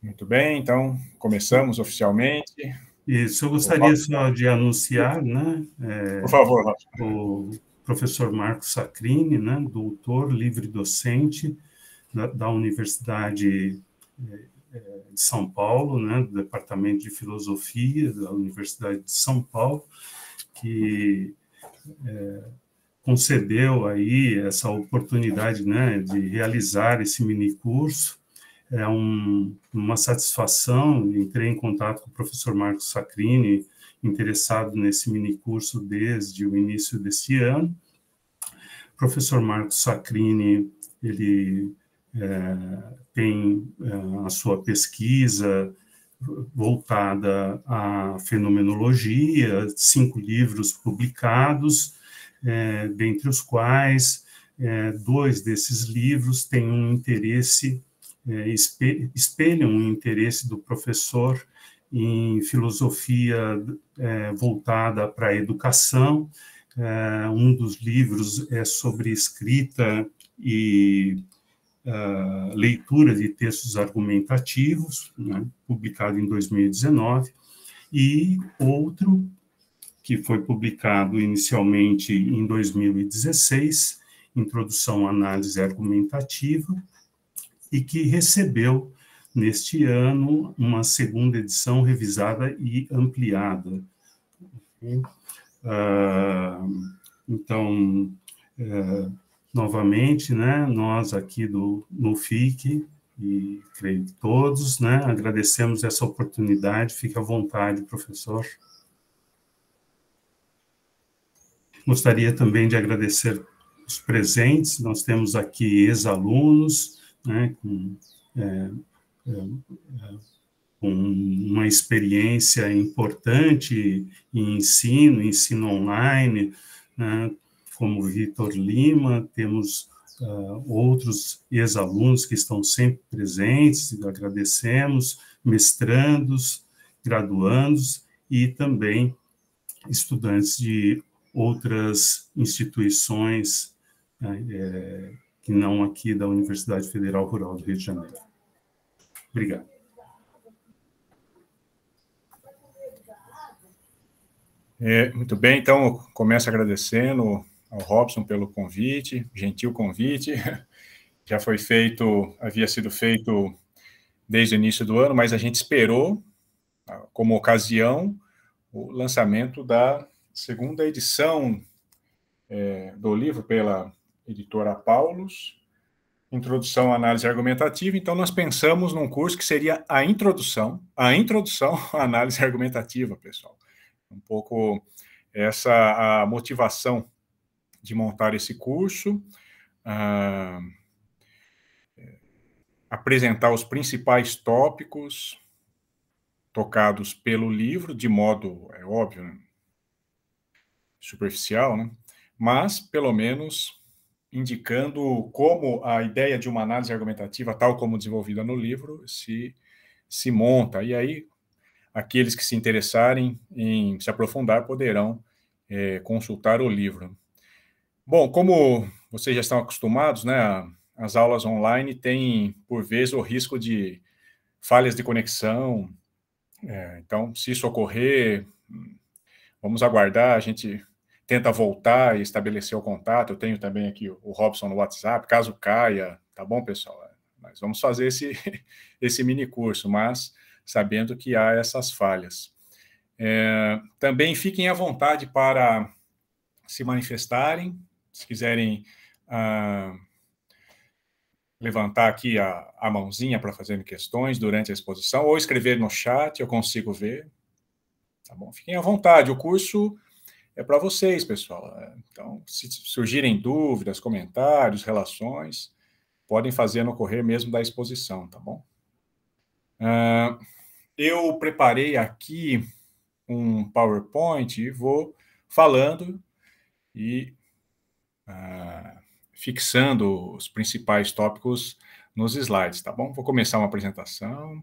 Muito bem, então começamos oficialmente. Isso, eu gostaria só de anunciar, né? É, Por favor, o professor Marcos Sacrini, né, doutor, livre docente da, da Universidade é, é, de São Paulo, né, do Departamento de Filosofia da Universidade de São Paulo, que é, concedeu aí essa oportunidade né, de realizar esse mini curso é um, uma satisfação. Entrei em contato com o professor Marcos Sacrini, interessado nesse mini curso desde o início desse ano. O professor Marcos Sacrini, ele é, tem é, a sua pesquisa voltada à fenomenologia, cinco livros publicados, é, dentre os quais é, dois desses livros têm um interesse é, espelham o interesse do professor em filosofia é, voltada para a educação. É, um dos livros é sobre escrita e leitura de textos argumentativos, né, publicado em 2019, e outro que foi publicado inicialmente em 2016, Introdução à Análise Argumentativa, e que recebeu neste ano uma segunda edição revisada e ampliada. Ah, então, eh, novamente, né, nós aqui do no FIC e creio que todos, né, agradecemos essa oportunidade. Fique à vontade, professor. Gostaria também de agradecer os presentes. Nós temos aqui ex-alunos, né, com, é, é, é, com uma experiência importante em ensino, ensino online, né, como Vitor Lima, temos uh, outros ex-alunos que estão sempre presentes, agradecemos, mestrandos, graduandos e também estudantes de outras instituições, né, é, e não aqui da Universidade Federal Rural do Rio de Janeiro. Obrigado. É, muito bem, então começo agradecendo ao Robson pelo convite, gentil convite. Já foi feito, havia sido feito desde o início do ano, mas a gente esperou ah, como ocasião o lançamento da segunda edição é, do livro pela editora Paulus. Introdução, análise argumentativa. Então, nós pensamos num curso que seria a introdução, a introdução à análise argumentativa, pessoal. Um pouco essa a motivação de montar esse curso, ah, é, apresentar os principais tópicos tocados pelo livro, de modo, é óbvio, né? superficial, né? mas pelo menos indicando como a ideia de uma análise argumentativa, tal como desenvolvida no livro, se, se monta. E aí, aqueles que se interessarem em se aprofundar poderão é, consultar o livro. Bom, como vocês já estão acostumados, né, as aulas online têm, por vezes, o risco de falhas de conexão. É, então, se isso ocorrer, hum, vamos aguardar, a gente tenta voltar e estabelecer o contato. Eu tenho também aqui o Robson no WhatsApp, caso caia, tá bom, pessoal? É, mas vamos fazer esse, esse mini curso, mas sabendo que há essas falhas. É, também fiquem à vontade para se manifestarem, se quiserem ah, levantar aqui a, a mãozinha para fazerem questões durante a exposição, ou escrever no chat, eu consigo ver. Tá bom? Fiquem à vontade, o curso é para vocês, pessoal. É. Então, se surgirem dúvidas, comentários, relações, podem fazer no correr mesmo da exposição, tá bom? Uh, eu preparei aqui um PowerPoint e vou falando e uh, fixando os principais tópicos nos slides, tá bom? Vou começar uma apresentação.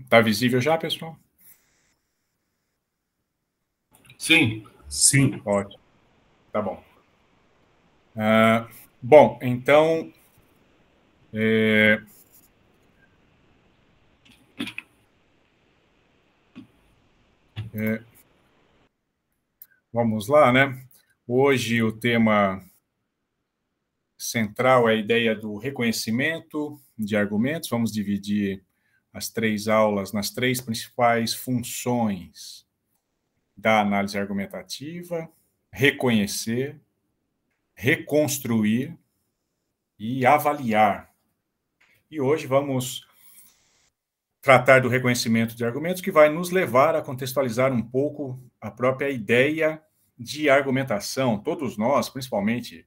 Está visível já, pessoal? Sim. Sim. Ótimo. Tá bom. Ah, bom, então. É... É... Vamos lá, né? Hoje o tema central é a ideia do reconhecimento de argumentos. Vamos dividir as três aulas nas três principais funções da análise argumentativa: reconhecer, reconstruir e avaliar. E hoje vamos tratar do reconhecimento de argumentos que vai nos levar a contextualizar um pouco a própria ideia de argumentação. Todos nós, principalmente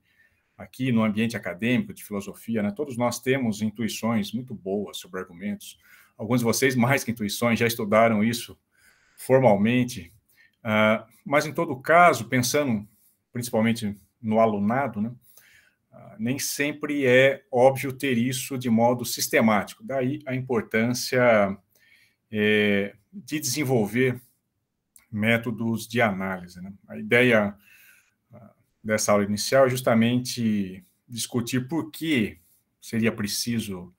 aqui no ambiente acadêmico de filosofia, né, todos nós temos intuições muito boas sobre argumentos, Alguns de vocês, mais que intuições, já estudaram isso formalmente. Uh, mas, em todo caso, pensando principalmente no alunado, né, uh, nem sempre é óbvio ter isso de modo sistemático. Daí a importância é, de desenvolver métodos de análise. Né? A ideia ah, dessa aula inicial é justamente discutir por que seria preciso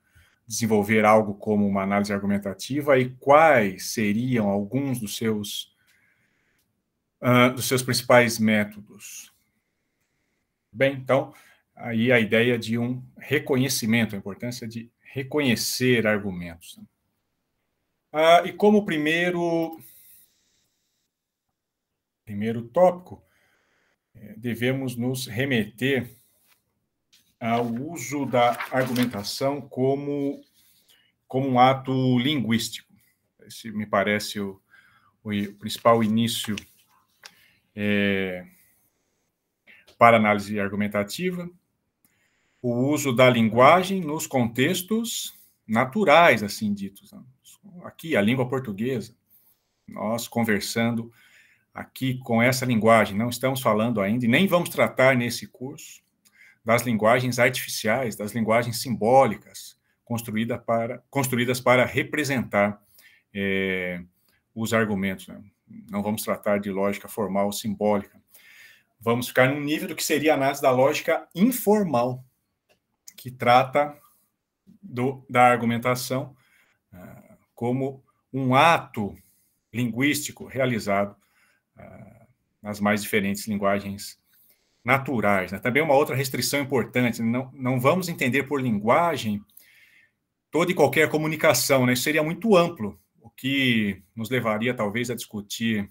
desenvolver algo como uma análise argumentativa e quais seriam alguns dos seus, uh, dos seus principais métodos. Bem, então, aí a ideia de um reconhecimento, a importância de reconhecer argumentos. Uh, e como primeiro, primeiro tópico, eh, devemos nos remeter ao uso da argumentação como, como um ato linguístico. Esse me parece o, o principal início é, para análise argumentativa. O uso da linguagem nos contextos naturais, assim ditos. Né? Aqui, a língua portuguesa, nós conversando aqui com essa linguagem, não estamos falando ainda e nem vamos tratar nesse curso das linguagens artificiais, das linguagens simbólicas, construída para, construídas para representar é, os argumentos. Né? Não vamos tratar de lógica formal ou simbólica. Vamos ficar no nível do que seria a análise da lógica informal, que trata do, da argumentação ah, como um ato linguístico realizado ah, nas mais diferentes linguagens naturais. Né? Também é uma outra restrição importante, né? não, não vamos entender por linguagem toda e qualquer comunicação, né? Isso seria muito amplo, o que nos levaria talvez a discutir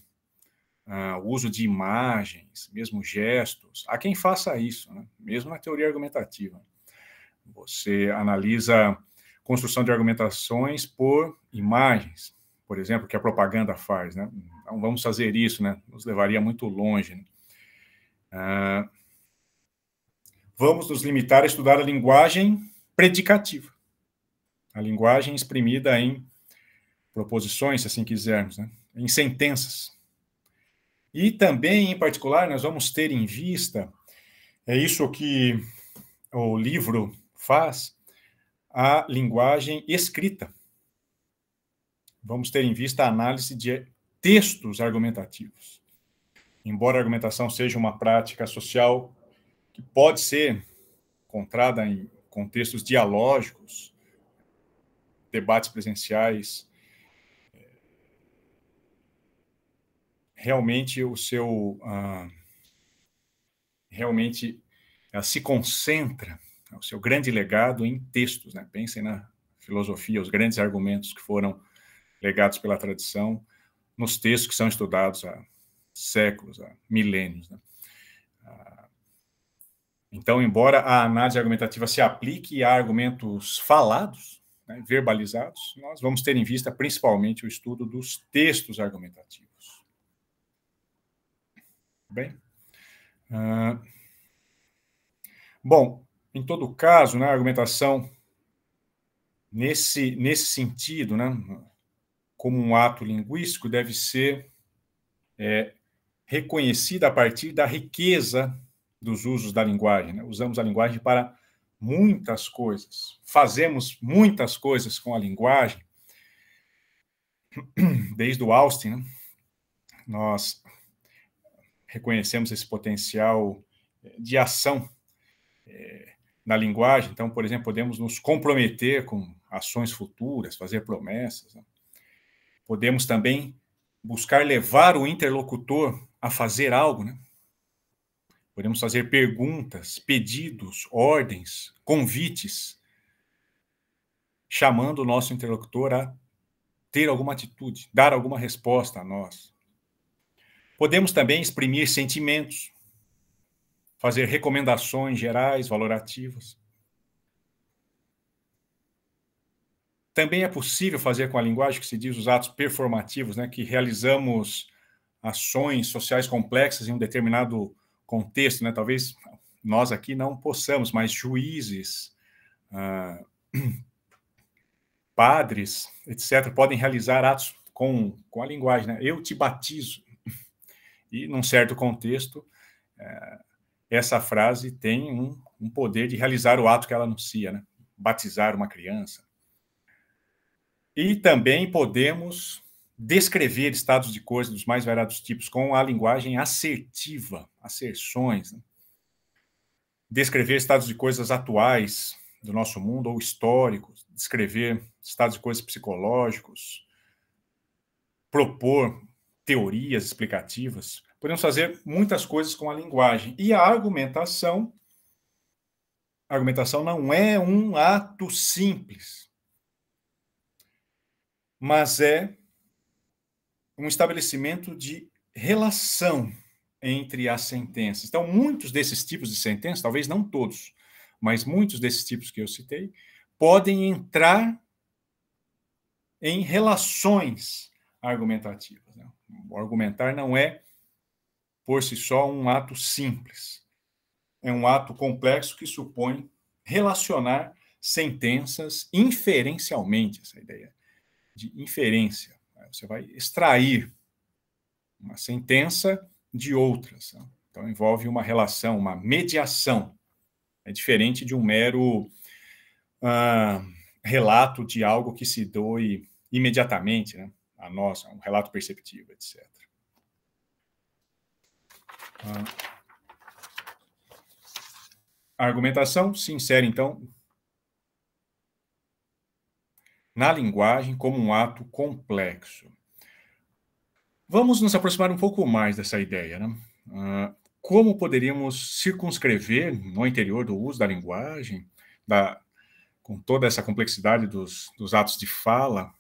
ah, o uso de imagens, mesmo gestos. Há quem faça isso, né? mesmo na teoria argumentativa. Você analisa construção de argumentações por imagens, por exemplo, que a propaganda faz, né? Não vamos fazer isso, né? Nos levaria muito longe. Né? Ah, vamos nos limitar a estudar a linguagem predicativa, a linguagem exprimida em proposições, se assim quisermos, né? em sentenças. E também, em particular, nós vamos ter em vista, é isso que o livro faz, a linguagem escrita. Vamos ter em vista a análise de textos argumentativos embora a argumentação seja uma prática social que pode ser encontrada em contextos dialógicos, debates presenciais, eh, realmente o seu ah, realmente ah, se concentra né, o seu grande legado em textos, né? Pensem na filosofia, os grandes argumentos que foram legados pela tradição nos textos que são estudados há séculos, há milênios. Né? Ah, então, embora a análise argumentativa se aplique a argumentos falados, né, verbalizados, nós vamos ter em vista principalmente o estudo dos textos argumentativos. Bem. Uh, bom, em todo caso, né, a argumentação nesse, nesse sentido, né, como um ato linguístico, deve ser é, reconhecida a partir da riqueza dos usos da linguagem. Né? Usamos a linguagem para muitas coisas, fazemos muitas coisas com a linguagem. Desde o Austin, né? nós reconhecemos esse potencial eh, de ação é, na linguagem. Então, por exemplo, podemos nos comprometer com ações futuras, fazer promessas. Né? Podemos também buscar levar o interlocutor a fazer algo, né? Podemos fazer perguntas, pedidos, ordens, convites, chamando o nosso interlocutor a ter alguma atitude, dar alguma resposta a nós. Podemos também exprimir sentimentos, fazer recomendações gerais, valorativas. Também é possível fazer com a linguagem que se diz os atos performativos, né, que realizamos ações sociais complexas em um determinado contexto, né? Talvez nós aqui não possamos, mas juízes, ah, padres, etc., podem realizar atos com, com a linguagem, né? Eu te batizo. E, num certo contexto, eh, essa frase tem um, um, poder de realizar o ato que ela anuncia, né? Batizar uma criança. E também podemos descrever estados de coisas dos mais variados tipos com a linguagem assertiva, asserções. Né? Descrever estados de coisas atuais do nosso mundo ou históricos, descrever estados de coisas psicológicos, propor teorias explicativas. Podemos fazer muitas coisas com a linguagem. E a argumentação a argumentação não é um ato simples, mas é um estabelecimento de relação entre as sentenças. Então, muitos desses tipos de sentenças, talvez não todos, mas muitos desses tipos que eu citei, podem entrar em relações argumentativas. Né? Argumentar não é, por si só, um ato simples. É um ato complexo que supõe relacionar sentenças inferencialmente, essa ideia de inferência né? Você vai extrair uma sentença de outras. Né? Então, envolve uma relação, uma mediação. É diferente de um mero ah, relato de algo que se doe imediatamente né, a nós, um relato perceptivo, etc. A ah. argumentação se insere, então, na linguagem como um ato complexo. Vamos nos aproximar um pouco mais dessa ideia. Né? Uh, como poderíamos circunscrever no interior do uso da linguagem, da, com toda essa complexidade dos, dos atos de fala,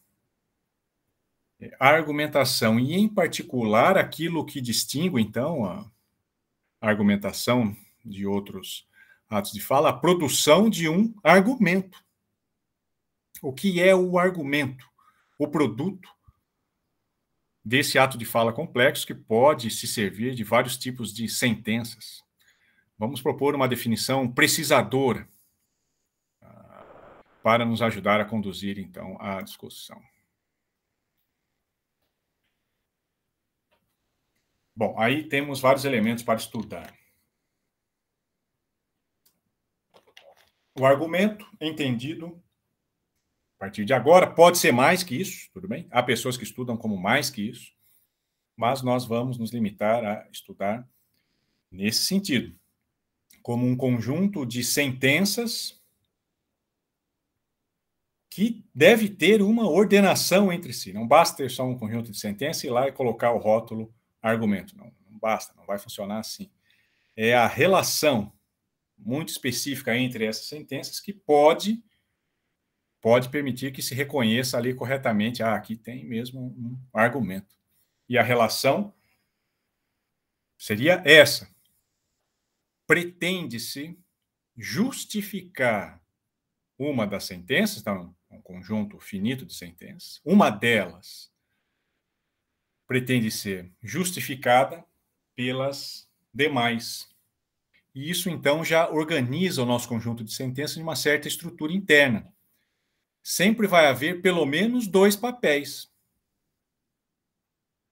é, a argumentação, e em particular aquilo que distingue, então, a, a argumentação de outros atos de fala, a produção de um argumento o que é o argumento, o produto desse ato de fala complexo que pode se servir de vários tipos de sentenças. Vamos propor uma definição precisadora ah, para nos ajudar a conduzir então a discussão. Bom, aí temos vários elementos para estudar. O argumento entendido a partir de agora, pode ser mais que isso, tudo bem? Há pessoas que estudam como mais que isso, mas nós vamos nos limitar a estudar nesse sentido como um conjunto de sentenças que deve ter uma ordenação entre si. Não basta ter só um conjunto de sentenças e ir lá e colocar o rótulo argumento. Não, não basta, não vai funcionar assim. É a relação muito específica entre essas sentenças que pode pode permitir que se reconheça ali corretamente, ah, aqui tem mesmo um argumento. E a relação seria essa. Pretende-se justificar uma das sentenças, então, um conjunto finito de sentenças, uma delas pretende ser justificada pelas demais. E isso, então, já organiza o nosso conjunto de sentenças em uma certa estrutura interna sempre vai haver pelo menos dois papéis.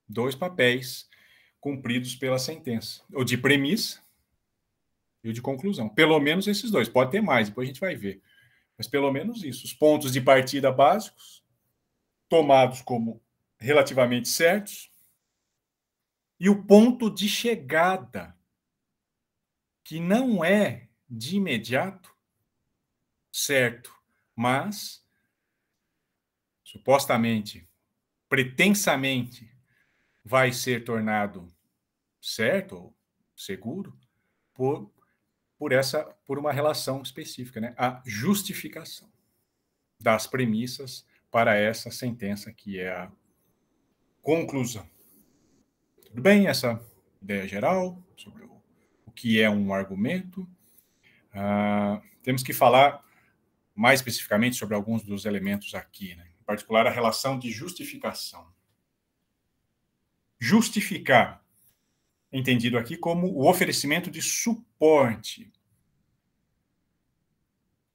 Dois papéis cumpridos pela sentença. O de premissa e o de conclusão. Pelo menos esses dois. Pode ter mais, depois a gente vai ver. Mas pelo menos isso. Os pontos de partida básicos, tomados como relativamente certos, e o ponto de chegada, que não é de imediato certo, mas supostamente, pretensamente, vai ser tornado certo ou seguro por, por essa por uma relação específica, né? A justificação das premissas para essa sentença que é a conclusão. Tudo bem? Essa ideia geral sobre o, o que é um argumento. Ah, temos que falar mais especificamente sobre alguns dos elementos aqui, né? em particular a relação de justificação. Justificar, entendido aqui como o oferecimento de suporte,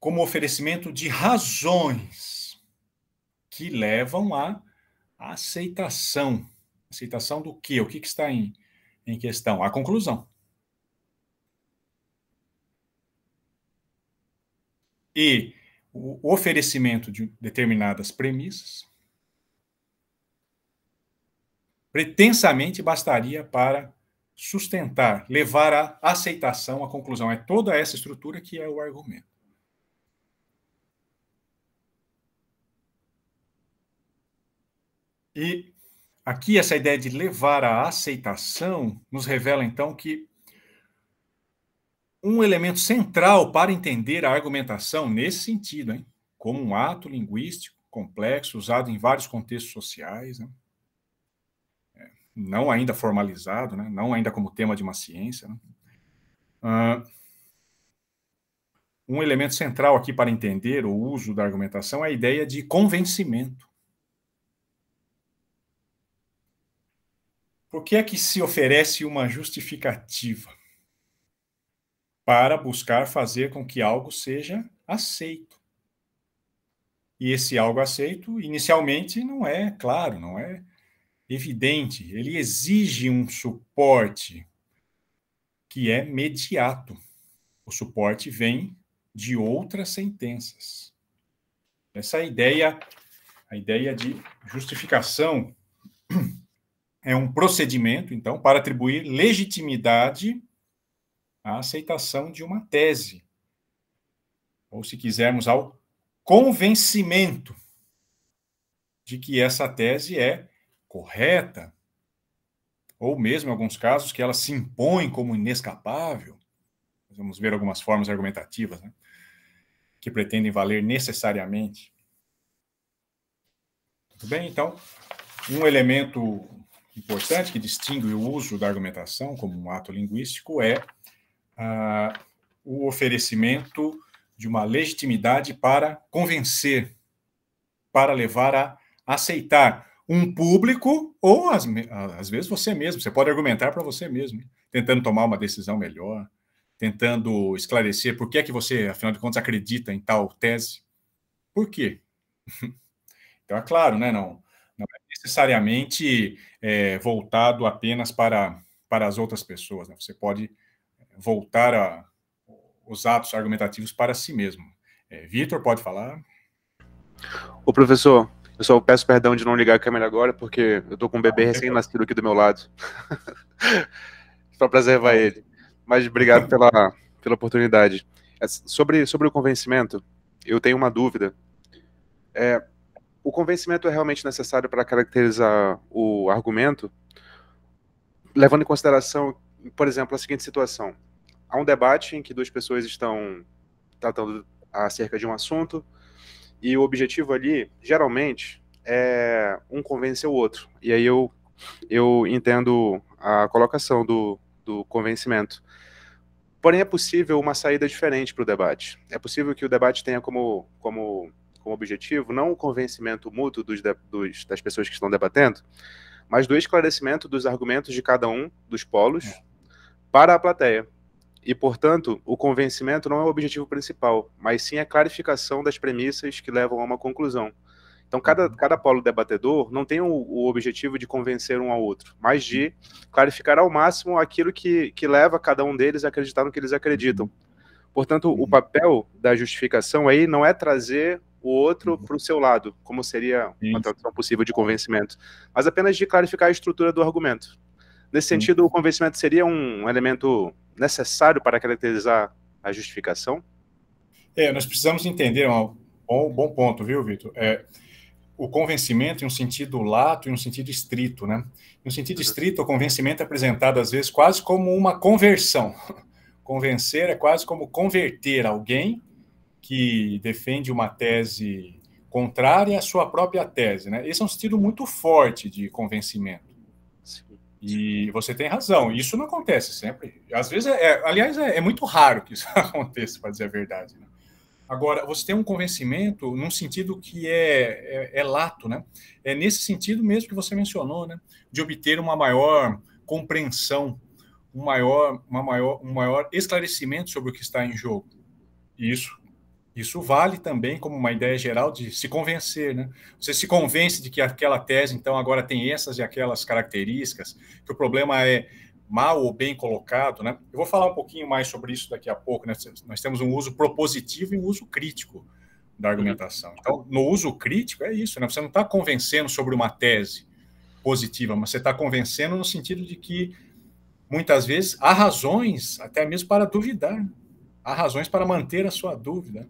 como oferecimento de razões que levam à aceitação. Aceitação do quê? O que, que está em, em questão? A conclusão. E o oferecimento de determinadas premissas pretensamente bastaria para sustentar, levar à aceitação, à conclusão. É toda essa estrutura que é o argumento. E aqui essa ideia de levar à aceitação nos revela então que um elemento central para entender a argumentação nesse sentido, hein? como um ato linguístico complexo usado em vários contextos sociais, né? É, não ainda formalizado, né? não ainda como tema de uma ciência. Né? Uh, um elemento central aqui para entender o uso da argumentação é a ideia de convencimento. Por que é que se oferece uma justificativa? para buscar fazer com que algo seja aceito. E esse algo aceito, inicialmente, não é claro, não é evidente. Ele exige um suporte que é mediato. O suporte vem de outras sentenças. Essa é ideia, a ideia de justificação é um procedimento, então, para atribuir legitimidade a aceitação de uma tese, ou se quisermos, ao convencimento de que essa tese é correta, ou mesmo em alguns casos que ela se impõe como inescapável. vamos ver algumas formas argumentativas né, que pretendem valer necessariamente. Tudo bem? Então, um elemento importante que distingue o uso da argumentação como um ato linguístico é ah, o oferecimento de uma legitimidade para convencer, para levar a aceitar um público ou, às, às vezes, você mesmo. Você pode argumentar para você mesmo, tentando tomar uma decisão melhor, tentando esclarecer por que é que você, afinal de contas, acredita em tal tese. Por quê? Então, é claro, né? Não, não é necessariamente é, voltado apenas para, para as outras pessoas. Né? Você pode voltar a, os atos argumentativos para si mesmo. É, Vitor, pode falar? Ô, professor, eu só peço perdão de não ligar a câmera agora, porque eu estou com um bebê recém-nascido aqui do meu lado. para preservar ele. Mas obrigado pela, pela oportunidade. É, sobre, sobre o convencimento, eu tenho uma dúvida. É, o convencimento é realmente necessário para caracterizar o argumento, levando em consideração, por exemplo, a seguinte situação há um debate em que duas pessoas estão tratando acerca de um assunto e o objetivo ali, geralmente, é um convencer o outro. E aí eu, eu entendo a colocação do, do convencimento. Porém, é possível uma saída diferente para o debate. É possível que o debate tenha como, como, como objetivo não o convencimento mútuo dos, dos, das pessoas que estão debatendo, mas do esclarecimento dos argumentos de cada um dos polos é. para a plateia. E, portanto, o convencimento não é o objetivo principal, mas sim a clarificação das premissas que levam a uma conclusão. Então, cada, uhum. cada polo debatedor não tem o, o, objetivo de convencer um ao outro, mas de uhum. clarificar ao máximo aquilo que, que leva cada um deles a acreditar no que eles acreditam. Uhum. Portanto, o papel da justificação aí não é trazer o outro para o seu lado, como seria uma tradução possível de convencimento, mas apenas de clarificar a estrutura do argumento. Nesse sentido, o convencimento seria um elemento necessário para caracterizar a justificação? É, nós precisamos entender um bom, bom ponto, viu, Vitor? É, o convencimento em um sentido lato e um sentido estrito, né? Em um sentido uhum. estrito, o convencimento é apresentado às vezes quase como uma conversão. Convencer é quase como converter alguém que defende uma tese contrária à sua própria tese, né? Esse é um sentido muito forte de convencimento. E você tem razão, isso não acontece sempre. Às vezes, é, é aliás, é, é, muito raro que isso aconteça, para dizer a verdade. Né? Agora, você tem um convencimento num sentido que é, é, é, lato, né? É nesse sentido mesmo que você mencionou, né? De obter uma maior compreensão, um maior, uma maior, um maior esclarecimento sobre o que está em jogo. isso isso vale também como uma ideia geral de se convencer, né? Você se convence de que aquela tese, então, agora tem essas e aquelas características, que o problema é mal ou bem colocado, né? Eu vou falar um pouquinho mais sobre isso daqui a pouco, né? Nós temos um uso propositivo e um uso crítico da uhum. argumentação. Então, no uso crítico é isso, né? Você não está convencendo sobre uma tese positiva, mas você está convencendo no sentido de que muitas vezes há razões, até mesmo para duvidar, há razões para manter a sua dúvida.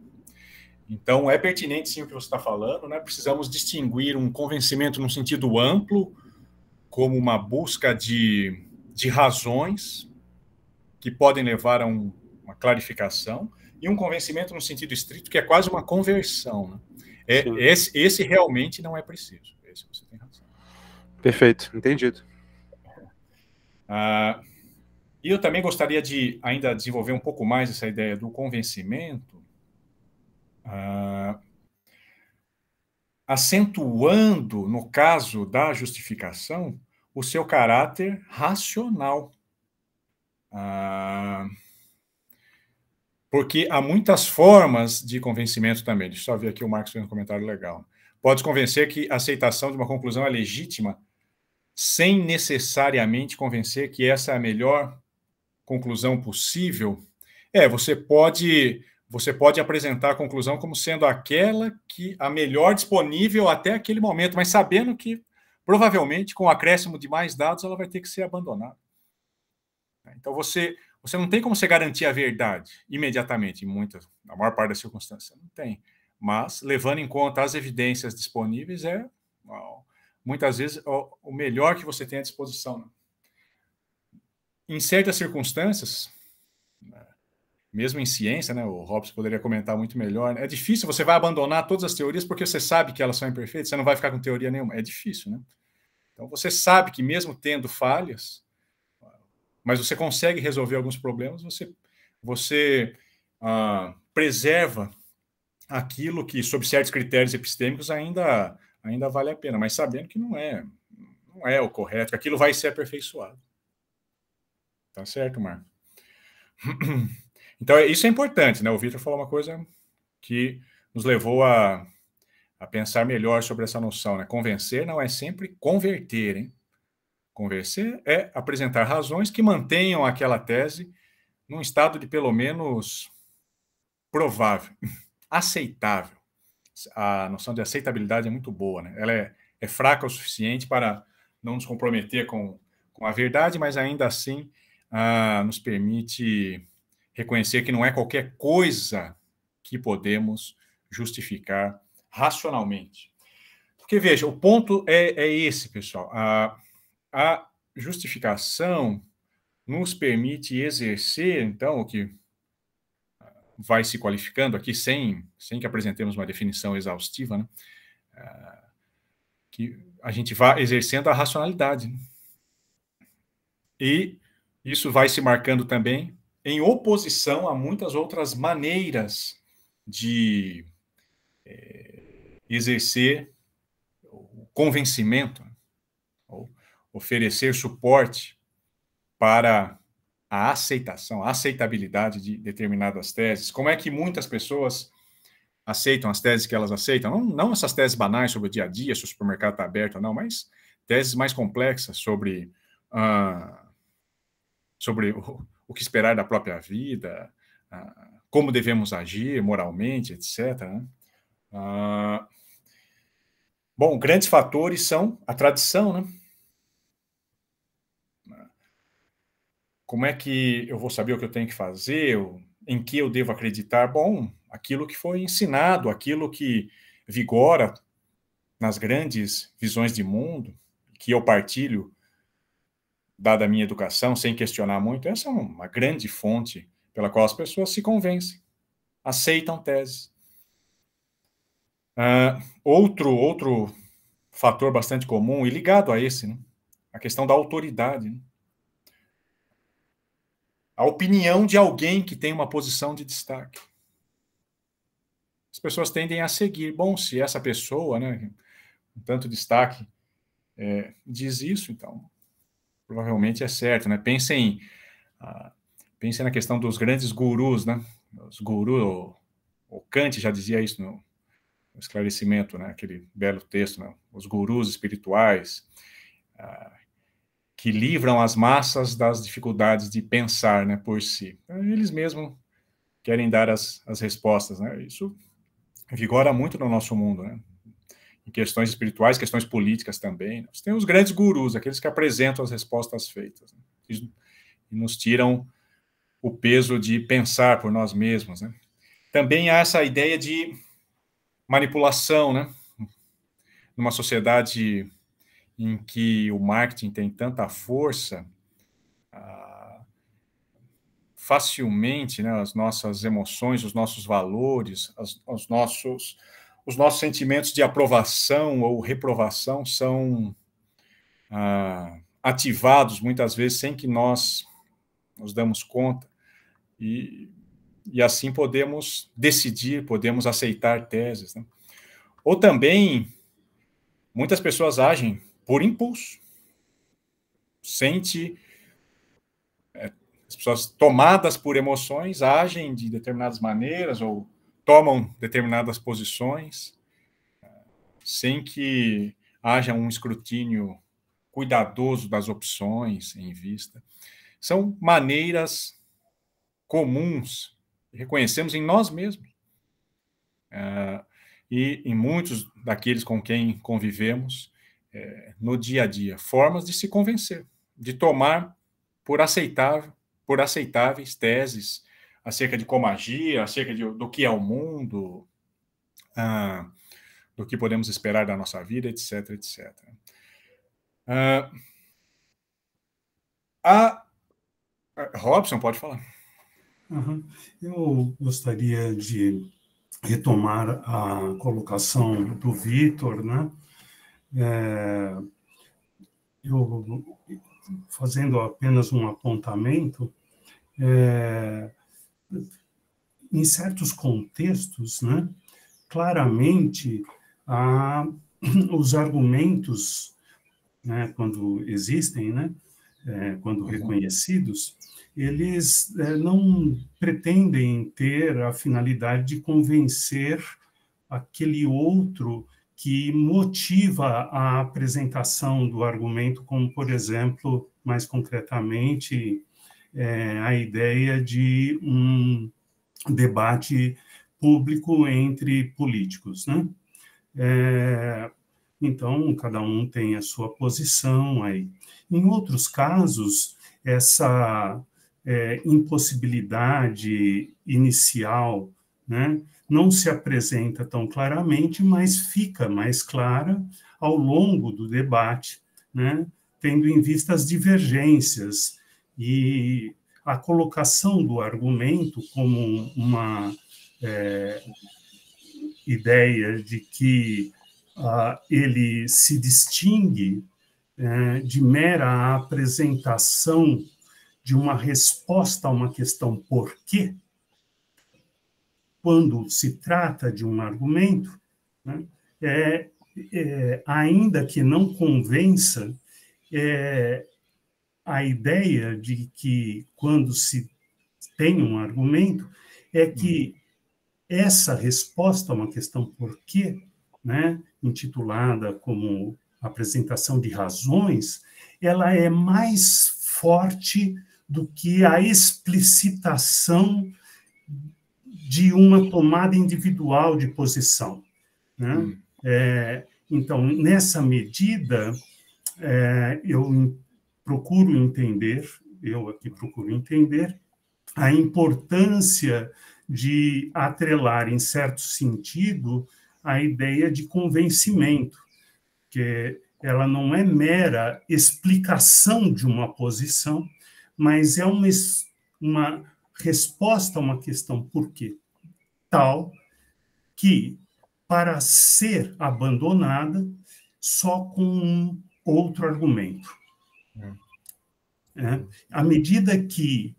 Então, é pertinente sim o que você está falando, né? Precisamos distinguir um convencimento no sentido amplo, como uma busca de, de razões que podem levar a um, uma clarificação, e um convencimento no sentido estrito, que é quase uma conversão. Né? É, esse, esse, realmente não é preciso. Esse você tem razão. Perfeito, entendido. Ah, e eu também gostaria de ainda desenvolver um pouco mais essa ideia do convencimento ah, acentuando, no caso da justificação, o seu caráter racional. Ah, porque há muitas formas de convencimento também. Deixa eu só ver aqui o Marcos fez um comentário legal. Pode convencer que a aceitação de uma conclusão é legítima sem necessariamente convencer que essa é a melhor conclusão possível. É, você pode você pode apresentar a conclusão como sendo aquela que a melhor disponível até aquele momento, mas sabendo que provavelmente com o acréscimo de mais dados ela vai ter que ser abandonada. Então você você não tem como você garantir a verdade imediatamente, em muitas, na maior parte das circunstâncias, não tem. Mas levando em conta as evidências disponíveis é muitas vezes o melhor que você tem à disposição. Né? Em certas circunstâncias, né, mesmo em ciência, né, o Hobbes poderia comentar muito melhor, né, é difícil, você vai abandonar todas as teorias porque você sabe que elas são imperfeitas, você não vai ficar com teoria nenhuma, é difícil, né? Então você sabe que mesmo tendo falhas, mas você consegue resolver alguns problemas, você, você ah, preserva aquilo que, sob certos critérios epistêmicos, ainda, ainda vale a pena, mas sabendo que não é, não é o correto, aquilo vai ser aperfeiçoado. Tá certo, Marco? Então, é, isso é importante, né? O Vitor falou uma coisa que nos levou a, a pensar melhor sobre essa noção, né? Convencer não é sempre converter, hein? Convencer é apresentar razões que mantenham aquela tese num estado de pelo menos provável, aceitável. A noção de aceitabilidade é muito boa, né? Ela é, é fraca o suficiente para não nos comprometer com, com a verdade, mas ainda assim ah, nos permite reconhecer que não é qualquer coisa que podemos justificar racionalmente. Porque, veja, o ponto é, é esse, pessoal. A, a justificação nos permite exercer, então, o que vai se qualificando aqui, sem, sem que apresentemos uma definição exaustiva, né? Ah, que a gente vá exercendo a racionalidade. Né? E isso vai se marcando também em oposição a muitas outras maneiras de é, exercer o convencimento, né, ou oferecer suporte para a aceitação, a aceitabilidade de determinadas teses. Como é que muitas pessoas aceitam as teses que elas aceitam? Não, não essas teses banais sobre o dia a dia, se o supermercado está aberto ou não, mas teses mais complexas sobre, ah, sobre o, o que esperar da própria vida, como devemos agir moralmente, etc. Né? Ah, bom, grandes fatores são a tradição, né? Como é que eu vou saber o que eu tenho que fazer? Em que eu devo acreditar? Bom, aquilo que foi ensinado, aquilo que vigora nas grandes visões de mundo, que eu partilho dada a minha educação, sem questionar muito, essa é uma grande fonte pela qual as pessoas se convencem, aceitam teses. Uh, outro, outro fator bastante comum e ligado a esse, né? a questão da autoridade. Né? A opinião de alguém que tem uma posição de destaque. As pessoas tendem a seguir. Bom, se essa pessoa, né, com tanto destaque, é, diz isso, então provavelmente é certo, né? Pensem, ah, pensem na questão dos grandes gurus, né? Os gurus, o, o Kant já dizia isso no, esclarecimento, né? Aquele belo texto, né? Os gurus espirituais ah, que livram as massas das dificuldades de pensar, né? Por si, eles mesmos querem dar as, as respostas, né? Isso vigora muito no nosso mundo, né? em questões espirituais, questões políticas também. Nós né? temos os grandes gurus, aqueles que apresentam as respostas feitas né? e nos tiram o peso de pensar por nós mesmos. Né? Também há essa ideia de manipulação, né? Numa sociedade em que o marketing tem tanta força, ah, facilmente né, as nossas emoções, os nossos valores, as, os nossos os nossos sentimentos de aprovação ou reprovação são ah, ativados muitas vezes sem que nós nos damos conta e, e assim podemos decidir, podemos aceitar teses. Né? Ou também muitas pessoas agem por impulso, sente é, as pessoas tomadas por emoções agem de determinadas maneiras ou tomam determinadas posições sem que haja um escrutínio cuidadoso das opções em vista. São maneiras comuns reconhecemos em nós mesmos. Eh, e em muitos daqueles com quem convivemos eh, no dia a dia, formas de se convencer, de tomar por aceitável, por aceitáveis teses acerca de como agir, acerca de, do que é o mundo, ah, do que podemos esperar da nossa vida, etc, etc. Ah, a, Robson pode falar. Uhum. Eu gostaria de retomar a colocação do Vitor, né? É, eu fazendo apenas um apontamento, é, em certos contextos, né, claramente a, os argumentos, né, quando existem, né, é, quando uhum. reconhecidos, eles é, não pretendem ter a finalidade de convencer aquele outro que motiva a apresentação do argumento, como, por exemplo, mais concretamente, é, a ideia de um debate público entre políticos. Né? É, então, cada um tem a sua posição aí. Em outros casos, essa é, impossibilidade inicial né, não se apresenta tão claramente, mas fica mais clara ao longo do debate, né, tendo em vista as divergências e a colocação do argumento como uma é, ideia de que ah, ele se distingue é, de mera apresentação de uma resposta a uma questão por quê, quando se trata de um argumento, né, é, é, ainda que não convença, é, a ideia de que, quando se tem um argumento, é hum. que essa resposta a uma questão por quê, né, intitulada como apresentação de razões, ela é mais forte do que a explicitação de uma tomada individual de posição. Né? Hum. É, então, nessa medida, é, eu procuro entender, eu aqui procuro entender, a importância de atrelar, em certo sentido, a ideia de convencimento, que ela não é mera explicação de uma posição, mas é uma, uma resposta a uma questão por quê? Tal que, para ser abandonada, só com um outro argumento. É, né? à medida que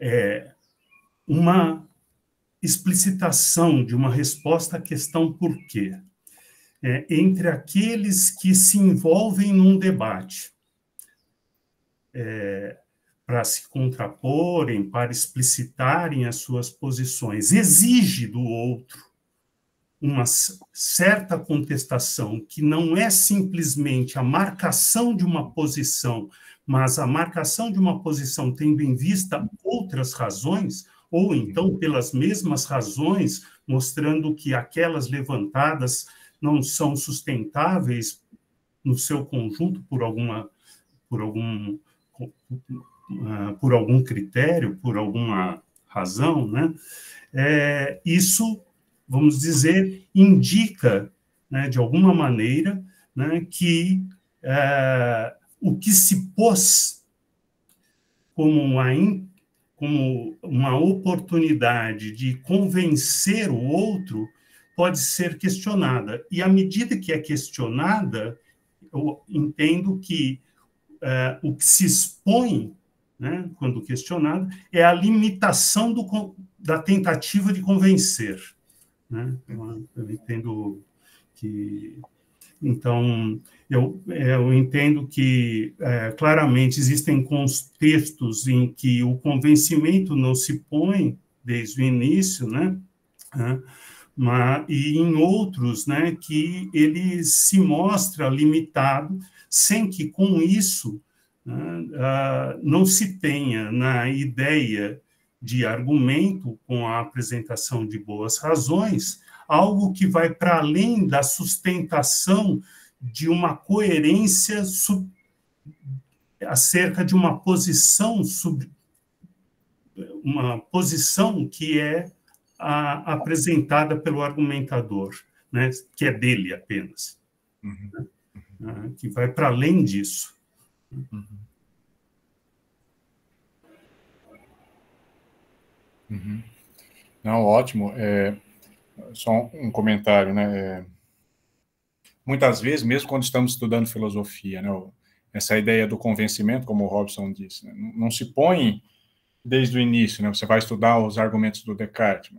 é, uma explicitação de uma resposta à questão por quê, é, entre aqueles que se envolvem num debate, é, para se contraporem, para explicitarem as suas posições, exige do outro uma certa contestação que não é simplesmente a marcação de uma posição, mas a marcação de uma posição tendo em vista outras razões, ou então pelas mesmas razões, mostrando que aquelas levantadas não são sustentáveis no seu conjunto por alguma por algum ah, por algum critério, por alguma razão, né? É, isso vamos dizer, indica, né, de alguma maneira, né, que é, o que se pôs como uma, como uma oportunidade de convencer o outro pode ser questionada. E à medida que é questionada, eu entendo que é, o que se expõe, né, quando questionado, é a limitação do, da tentativa de convencer né? Então, eu entendo que então, eu, é, eu, entendo que é, claramente existem contextos em que o convencimento não se põe desde o início, né? É, mas, e em outros, né, que ele se mostra limitado, sem que com isso né, ah, não se tenha na ideia de argumento com a apresentação de boas razões, algo que vai para além da sustentação de uma coerência sub, acerca de uma posição sub, uma posição que é a, apresentada pelo argumentador, né, que é dele apenas, uhum. Né, que vai para além disso. Uhum. Uhum. Não, ótimo. É, só um comentário, né? É, muitas vezes, mesmo quando estamos estudando filosofia, né, essa ideia do convencimento, como o Robson disse, né, não se põe desde o início, né? Você vai estudar os argumentos do Descartes,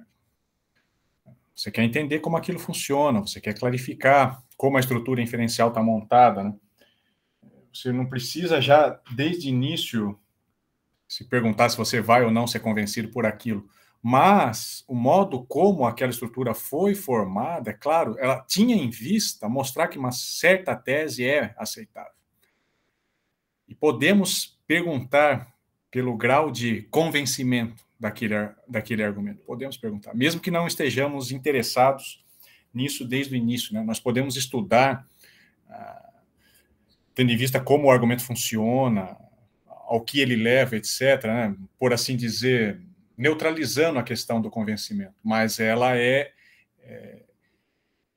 você quer entender como aquilo funciona, você quer clarificar como a estrutura inferencial está montada, né? Você não precisa já desde o início se perguntar se você vai ou não ser convencido por aquilo. Mas o modo como aquela estrutura foi formada, é claro, ela tinha em vista mostrar que uma certa tese é aceitável. E podemos perguntar pelo grau de convencimento daquele, daquele argumento. Podemos perguntar, mesmo que não estejamos interessados nisso desde o início. Né? Nós podemos estudar, ah, tendo em vista como o argumento funciona, ao que ele leva, etc., né? por assim dizer, neutralizando a questão do convencimento, mas ela é, é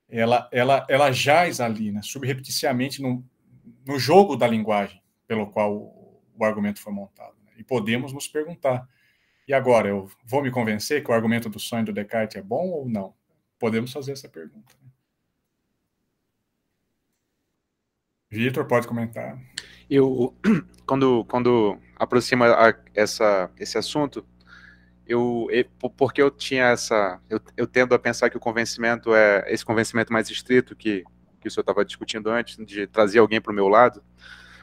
ela, ela, ela jaz ali, né, subrepticiamente, no, no jogo da linguagem pelo qual o, o argumento foi montado. Né? E podemos nos perguntar: e agora, eu vou me convencer que o argumento do sonho do Descartes é bom ou não? Podemos fazer essa pergunta. Né. Vitor, pode comentar eu quando quando aproxima a, essa esse assunto, eu, porque eu tinha essa eu, eu tendo a pensar que o convencimento é esse convencimento mais estrito que que o senhor estava discutindo antes de trazer alguém para o meu lado,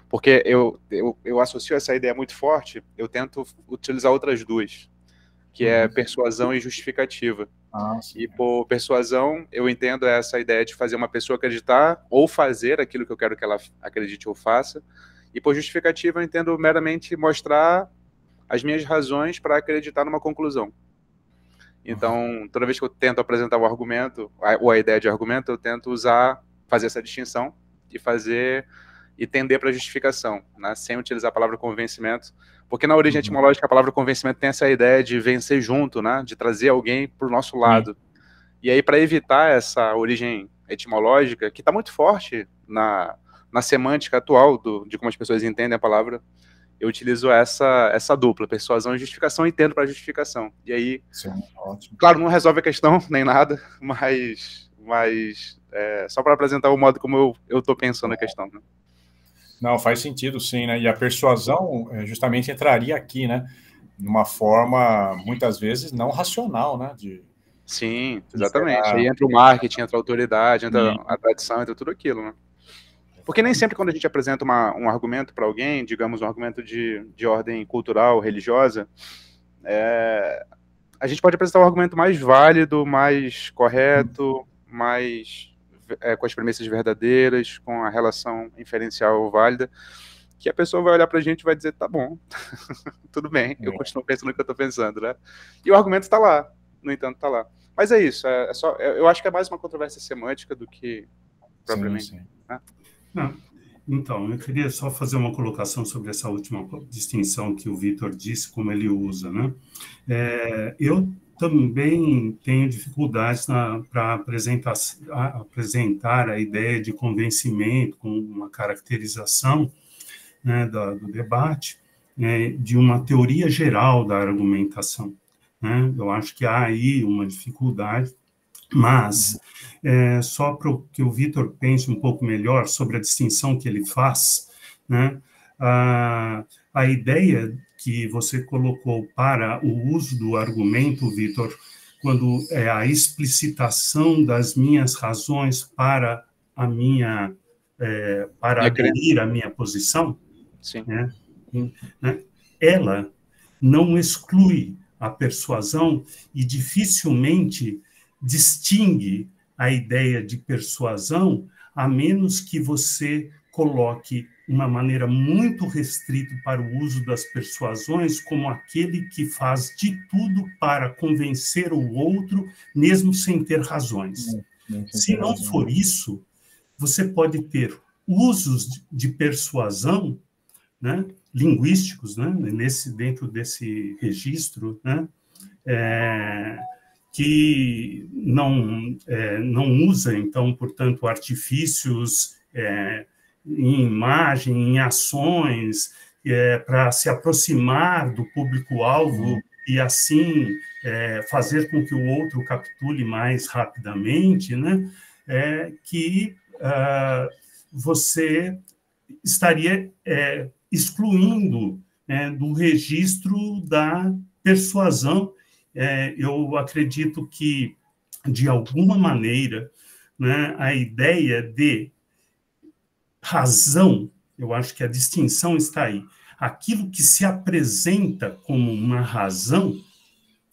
porque eu, eu eu associo essa ideia muito forte, eu tento utilizar outras duas, que é uhum. persuasão e justificativa. Ah, e por persuasão, eu entendo essa ideia de fazer uma pessoa acreditar ou fazer aquilo que eu quero que ela acredite ou faça, e por justificativa eu entendo meramente mostrar as minhas razões para acreditar numa conclusão. Então, toda vez que eu tento apresentar o argumento, ou a ideia de argumento, eu tento usar, fazer essa distinção e fazer e tender para a justificação, né? sem utilizar a palavra convencimento, porque na origem uhum. etimológica a palavra convencimento tem essa ideia de vencer junto, né? de trazer alguém para o nosso lado. Uhum. E aí, para evitar essa origem etimológica, que está muito forte na, na semântica atual do, de como as pessoas entendem a palavra, eu utilizo essa, essa dupla, persuasão e justificação, e tendo para justificação. E aí, Sim, claro, não resolve a questão nem nada, mas, mas é, só para apresentar o modo como eu, eu pensando a questão. Né? Não, faz sentido sim, né? E a persuasão é, justamente entraria aqui, né? Numa forma, muitas vezes, não racional, né? De, sim, exatamente. aí entra o marketing, entra a autoridade, entra sim. a tradição, entra tudo aquilo, né? Porque nem sempre quando a gente apresenta uma, um argumento para alguém, digamos um argumento de, de ordem cultural, religiosa, é, a gente pode apresentar um argumento mais válido, mais correto, mais é, com as premissas verdadeiras, com a relação inferencial válida, que a pessoa vai olhar para a gente e vai dizer, tá bom, tudo bem, eu é. continuo pensando no que eu estou pensando, né? E o argumento está lá, no entanto, está lá. Mas é isso, é, é só, é, eu acho que é mais uma controvérsia semântica do que propriamente. Sim, sim. Né? Então, eu queria só fazer uma colocação sobre essa última distinção que o Vitor disse, como ele usa, né? É, eu também tenho dificuldades para apresentar, apresentar a ideia de convencimento com uma caracterização né, do debate né, de uma teoria geral da argumentação. Né? Eu acho que há aí uma dificuldade mas, é, só para que o Vitor pense um pouco melhor sobre a distinção que ele faz, né? a, a ideia que você colocou para o uso do argumento, Vitor, quando é a explicitação das minhas razões para a minha é, para aderir à minha posição, Sim. Né, né? ela não exclui a persuasão e dificilmente distingue a ideia de persuasão, a menos que você coloque uma maneira muito restrita para o uso das persuasões, como aquele que faz de tudo para convencer o outro, mesmo sem ter razões. Se não for isso, você pode ter usos de persuasão, né, linguísticos, né, nesse dentro desse registro, né, é, que não, é, não usa, então, portanto, artifícios é, em imagem, em ações, é, para se aproximar do público-alvo e, assim, é, fazer com que o outro capitule mais rapidamente, né? É que ah, você estaria é, excluindo né, do registro da persuasão é, eu acredito que, de alguma maneira, né, a ideia de razão, eu acho que a distinção está aí. Aquilo que se apresenta como uma razão,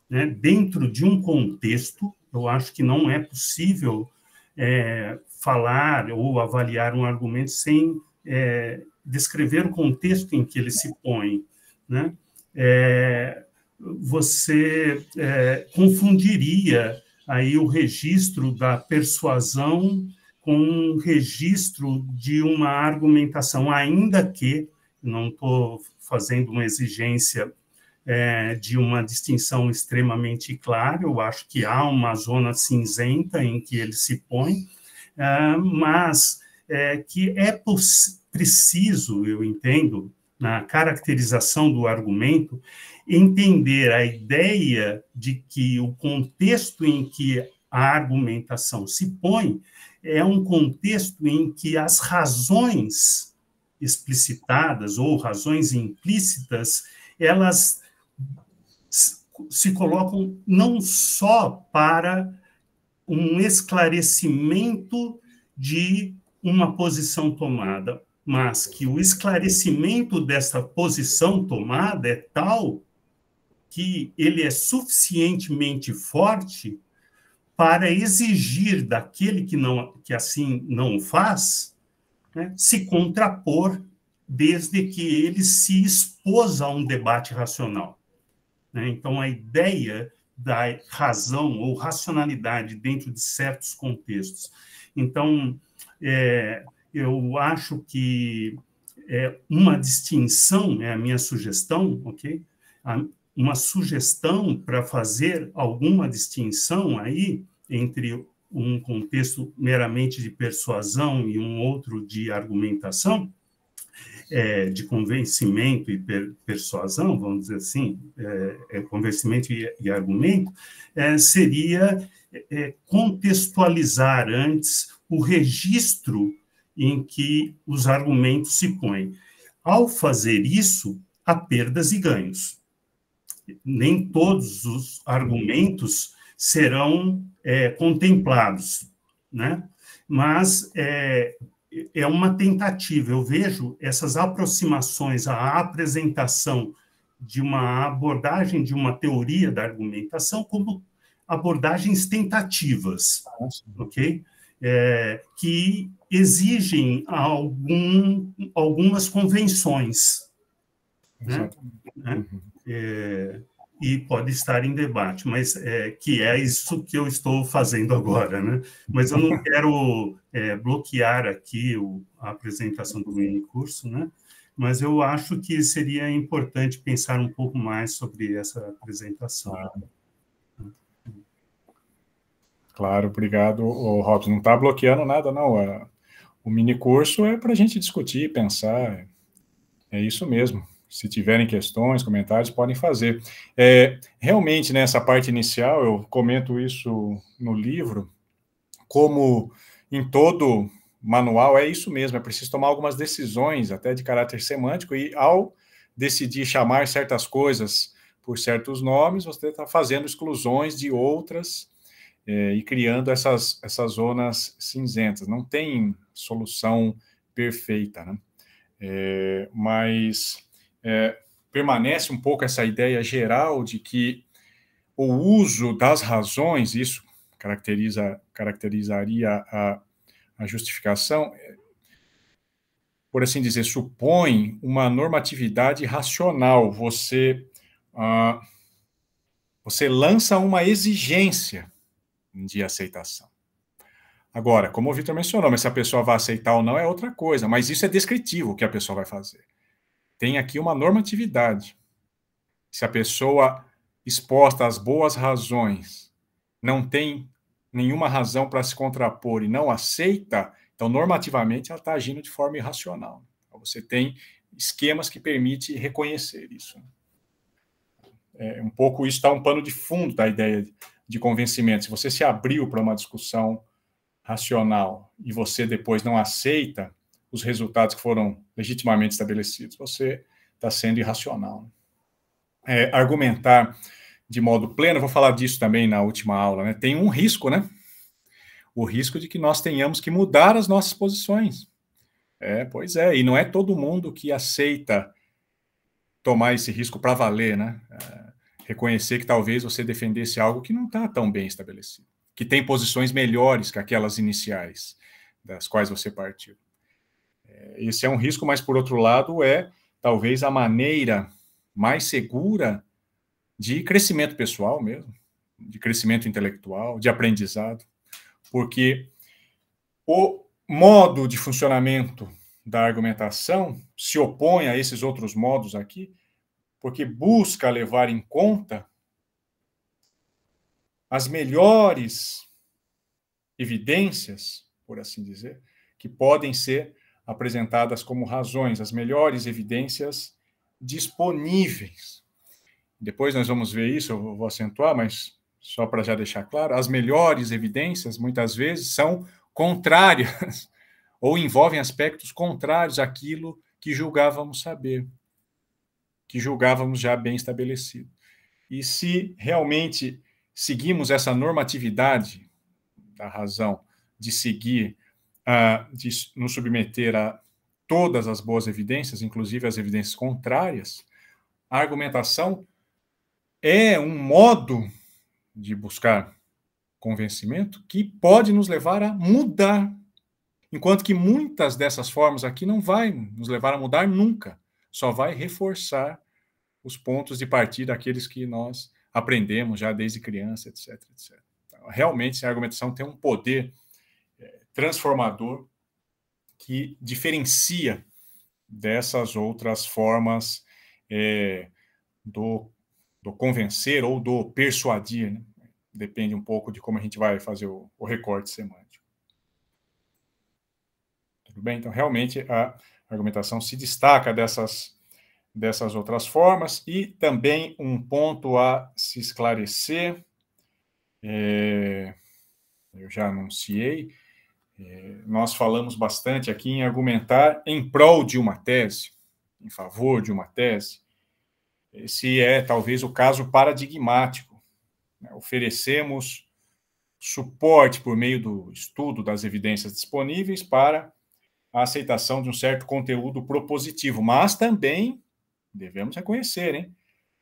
né, dentro de um contexto, eu acho que não é possível é, falar ou avaliar um argumento sem é, descrever o contexto em que ele se põe. Né? É, você é, confundiria aí o registro da persuasão com um registro de uma argumentação, ainda que não estou fazendo uma exigência é, de uma distinção extremamente clara, eu acho que há uma zona cinzenta em que ele se põe, é, mas é, que é preciso, eu entendo, na caracterização do argumento, entender a ideia de que o contexto em que a argumentação se põe é um contexto em que as razões explicitadas ou razões implícitas elas se colocam não só para um esclarecimento de uma posição tomada, mas que o esclarecimento dessa posição tomada é tal que ele é suficientemente forte para exigir daquele que, não, que assim não faz né, se contrapor desde que ele se expôs a um debate racional. Né? Então, a ideia da razão ou racionalidade dentro de certos contextos. Então, é, eu acho que é uma distinção, é a minha sugestão, ok? uma sugestão para fazer alguma distinção aí entre um contexto meramente de persuasão e um outro de argumentação, é, de convencimento e per, persuasão, vamos dizer assim, é, é, convencimento e, e argumento, é, seria é, é contextualizar antes o registro em que os argumentos se põem. Ao fazer isso, há perdas e ganhos nem todos os argumentos serão é, contemplados, né? Mas é, é uma tentativa. Eu vejo essas aproximações, a apresentação de uma abordagem de uma teoria da argumentação como abordagens tentativas, ah, ok? É, que exigem algum, algumas convenções. Né? né? Uhum é, e pode estar em debate, mas é, que é isso que eu estou fazendo agora, né? Mas eu não quero é, bloquear aqui o, a apresentação do mini curso, né? Mas eu acho que seria importante pensar um pouco mais sobre essa apresentação. Claro, obrigado, o Robson. Não está bloqueando nada, não. É, o mini curso é para a gente discutir, pensar. É isso mesmo se tiverem questões, comentários, podem fazer. É, realmente, nessa né, parte inicial, eu comento isso no livro, como em todo manual, é isso mesmo, é preciso tomar algumas decisões, até de caráter semântico, e ao decidir chamar certas coisas por certos nomes, você está fazendo exclusões de outras é, e criando essas, essas zonas cinzentas. Não tem solução perfeita, né? É, mas é, permanece um pouco essa ideia geral de que o uso das razões, isso caracteriza, caracterizaria a, a justificação, é, por assim dizer, supõe uma normatividade racional. Você, ah, você lança uma exigência de aceitação. Agora, como o Vitor mencionou, mas se a pessoa vai aceitar ou não é outra coisa, mas isso é descritivo o que a pessoa vai fazer tem aqui uma normatividade. Se a pessoa exposta às boas razões não tem nenhuma razão para se contrapor e não aceita, então normativamente ela está agindo de forma irracional. Então, você tem esquemas que permitem reconhecer isso. É, um pouco isso está um pano de fundo da ideia de convencimento. Se você se abriu para uma discussão racional e você depois não aceita, os resultados que foram legitimamente estabelecidos, você está sendo irracional. Né? É, argumentar de modo pleno, vou falar disso também na última aula, né? tem um risco, né? O risco de que nós tenhamos que mudar as nossas posições. É, pois é, e não é todo mundo que aceita tomar esse risco para valer, né? É, reconhecer que talvez você defendesse algo que não está tão bem estabelecido, que tem posições melhores que aquelas iniciais das quais você partiu. É, esse é um risco, mas por outro lado, é talvez a maneira mais segura de crescimento pessoal mesmo, de crescimento intelectual, de aprendizado, porque o modo de funcionamento da argumentação se opõe a esses outros modos aqui, porque busca levar em conta as melhores evidências, por assim dizer, que podem ser apresentadas como razões, as melhores evidências disponíveis. Depois nós vamos ver isso, eu vou acentuar, mas só para já deixar claro, as melhores evidências muitas vezes são contrárias ou envolvem aspectos contrários àquilo que julgávamos saber, que julgávamos já bem estabelecido. E se realmente seguimos essa normatividade da razão de seguir ah, de nos submeter a todas as boas evidências, inclusive as evidências contrárias, a argumentação é um modo de buscar convencimento que pode nos levar a mudar, enquanto que muitas dessas formas aqui não vai nos levar a mudar nunca, só vai reforçar os pontos de partida aqueles que nós aprendemos já desde criança, etc, etc. Então, realmente, a argumentação tem um poder transformador que diferencia dessas outras formas é, do, do, convencer ou do persuadir. Né? Depende um pouco de como a gente vai fazer o, o recorte semântico. Tudo bem? Então, realmente, a argumentação se destaca dessas, dessas outras formas. E também um ponto a se esclarecer, é, eu já anunciei, é, nós falamos bastante aqui em argumentar em prol de uma tese, em favor de uma tese. Esse é talvez o caso paradigmático. Né? Oferecemos suporte por meio do estudo das evidências disponíveis para a aceitação de um certo conteúdo propositivo, mas também devemos reconhecer, hein?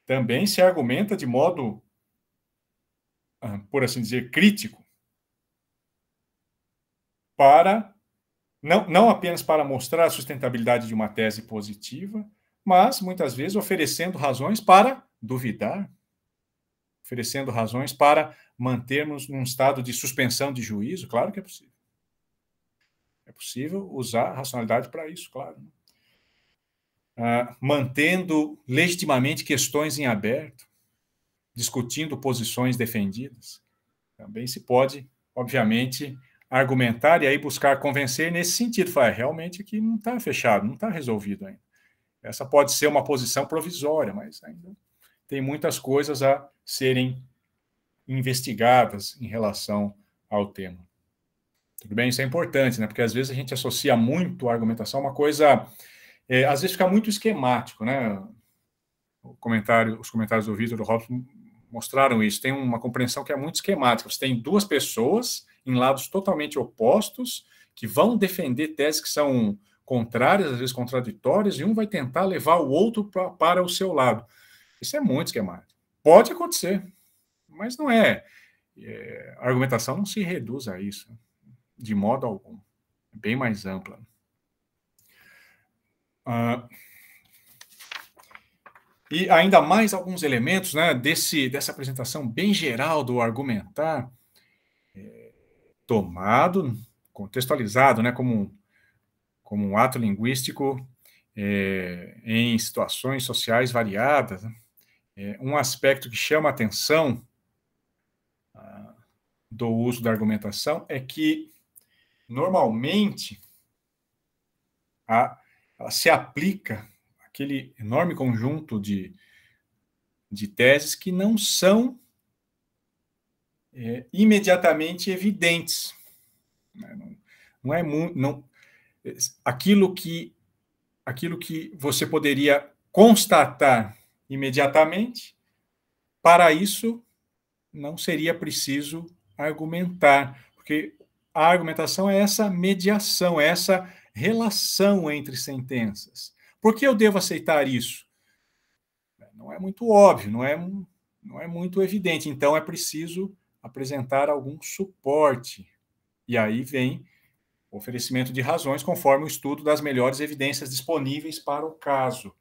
Também se argumenta de modo, ah, por assim dizer, crítico para não, não apenas para mostrar a sustentabilidade de uma tese positiva, mas muitas vezes oferecendo razões para duvidar, oferecendo razões para mantermos num estado de suspensão de juízo, claro que é possível. É possível usar a racionalidade para isso, claro. Ah, mantendo legitimamente questões em aberto, discutindo posições defendidas, também se pode, obviamente, argumentar e aí buscar convencer nesse sentido. Falar, é, realmente aqui não está fechado, não está resolvido ainda. Essa pode ser uma posição provisória, mas ainda tem muitas coisas a serem investigadas em relação ao tema. Tudo bem? Isso é importante, né? Porque às vezes a gente associa muito a argumentação a uma coisa. É, às vezes fica muito esquemático, né? O comentário, os comentários do Vitor do Robson mostraram isso. Tem uma compreensão que é muito esquemática. Você tem duas pessoas em lados totalmente opostos, que vão defender teses que são contrárias, às vezes contraditórias, e um vai tentar levar o outro pra, para o seu lado. Isso é muito esquemático. Pode acontecer, mas não é. é. A argumentação não se reduz a isso, de modo algum. É bem mais ampla. Ah, e ainda mais alguns elementos né, desse, dessa apresentação bem geral do argumentar tomado, contextualizado, né, como, um, como um ato linguístico é, em situações sociais variadas. Né? É, um aspecto que chama a atenção ah, do uso da argumentação é que, normalmente, a, ela se aplica aquele enorme conjunto de, de teses que não são é, imediatamente evidentes. Né? Não, não é não, é, aquilo que aquilo que você poderia constatar imediatamente, para isso não seria preciso argumentar, porque a argumentação é essa mediação, é essa relação entre sentenças. Por que eu devo aceitar isso? Não é muito óbvio, não é, não é muito evidente. Então é preciso apresentar algum suporte. E aí vem o oferecimento de razões conforme o estudo das melhores evidências disponíveis para o caso.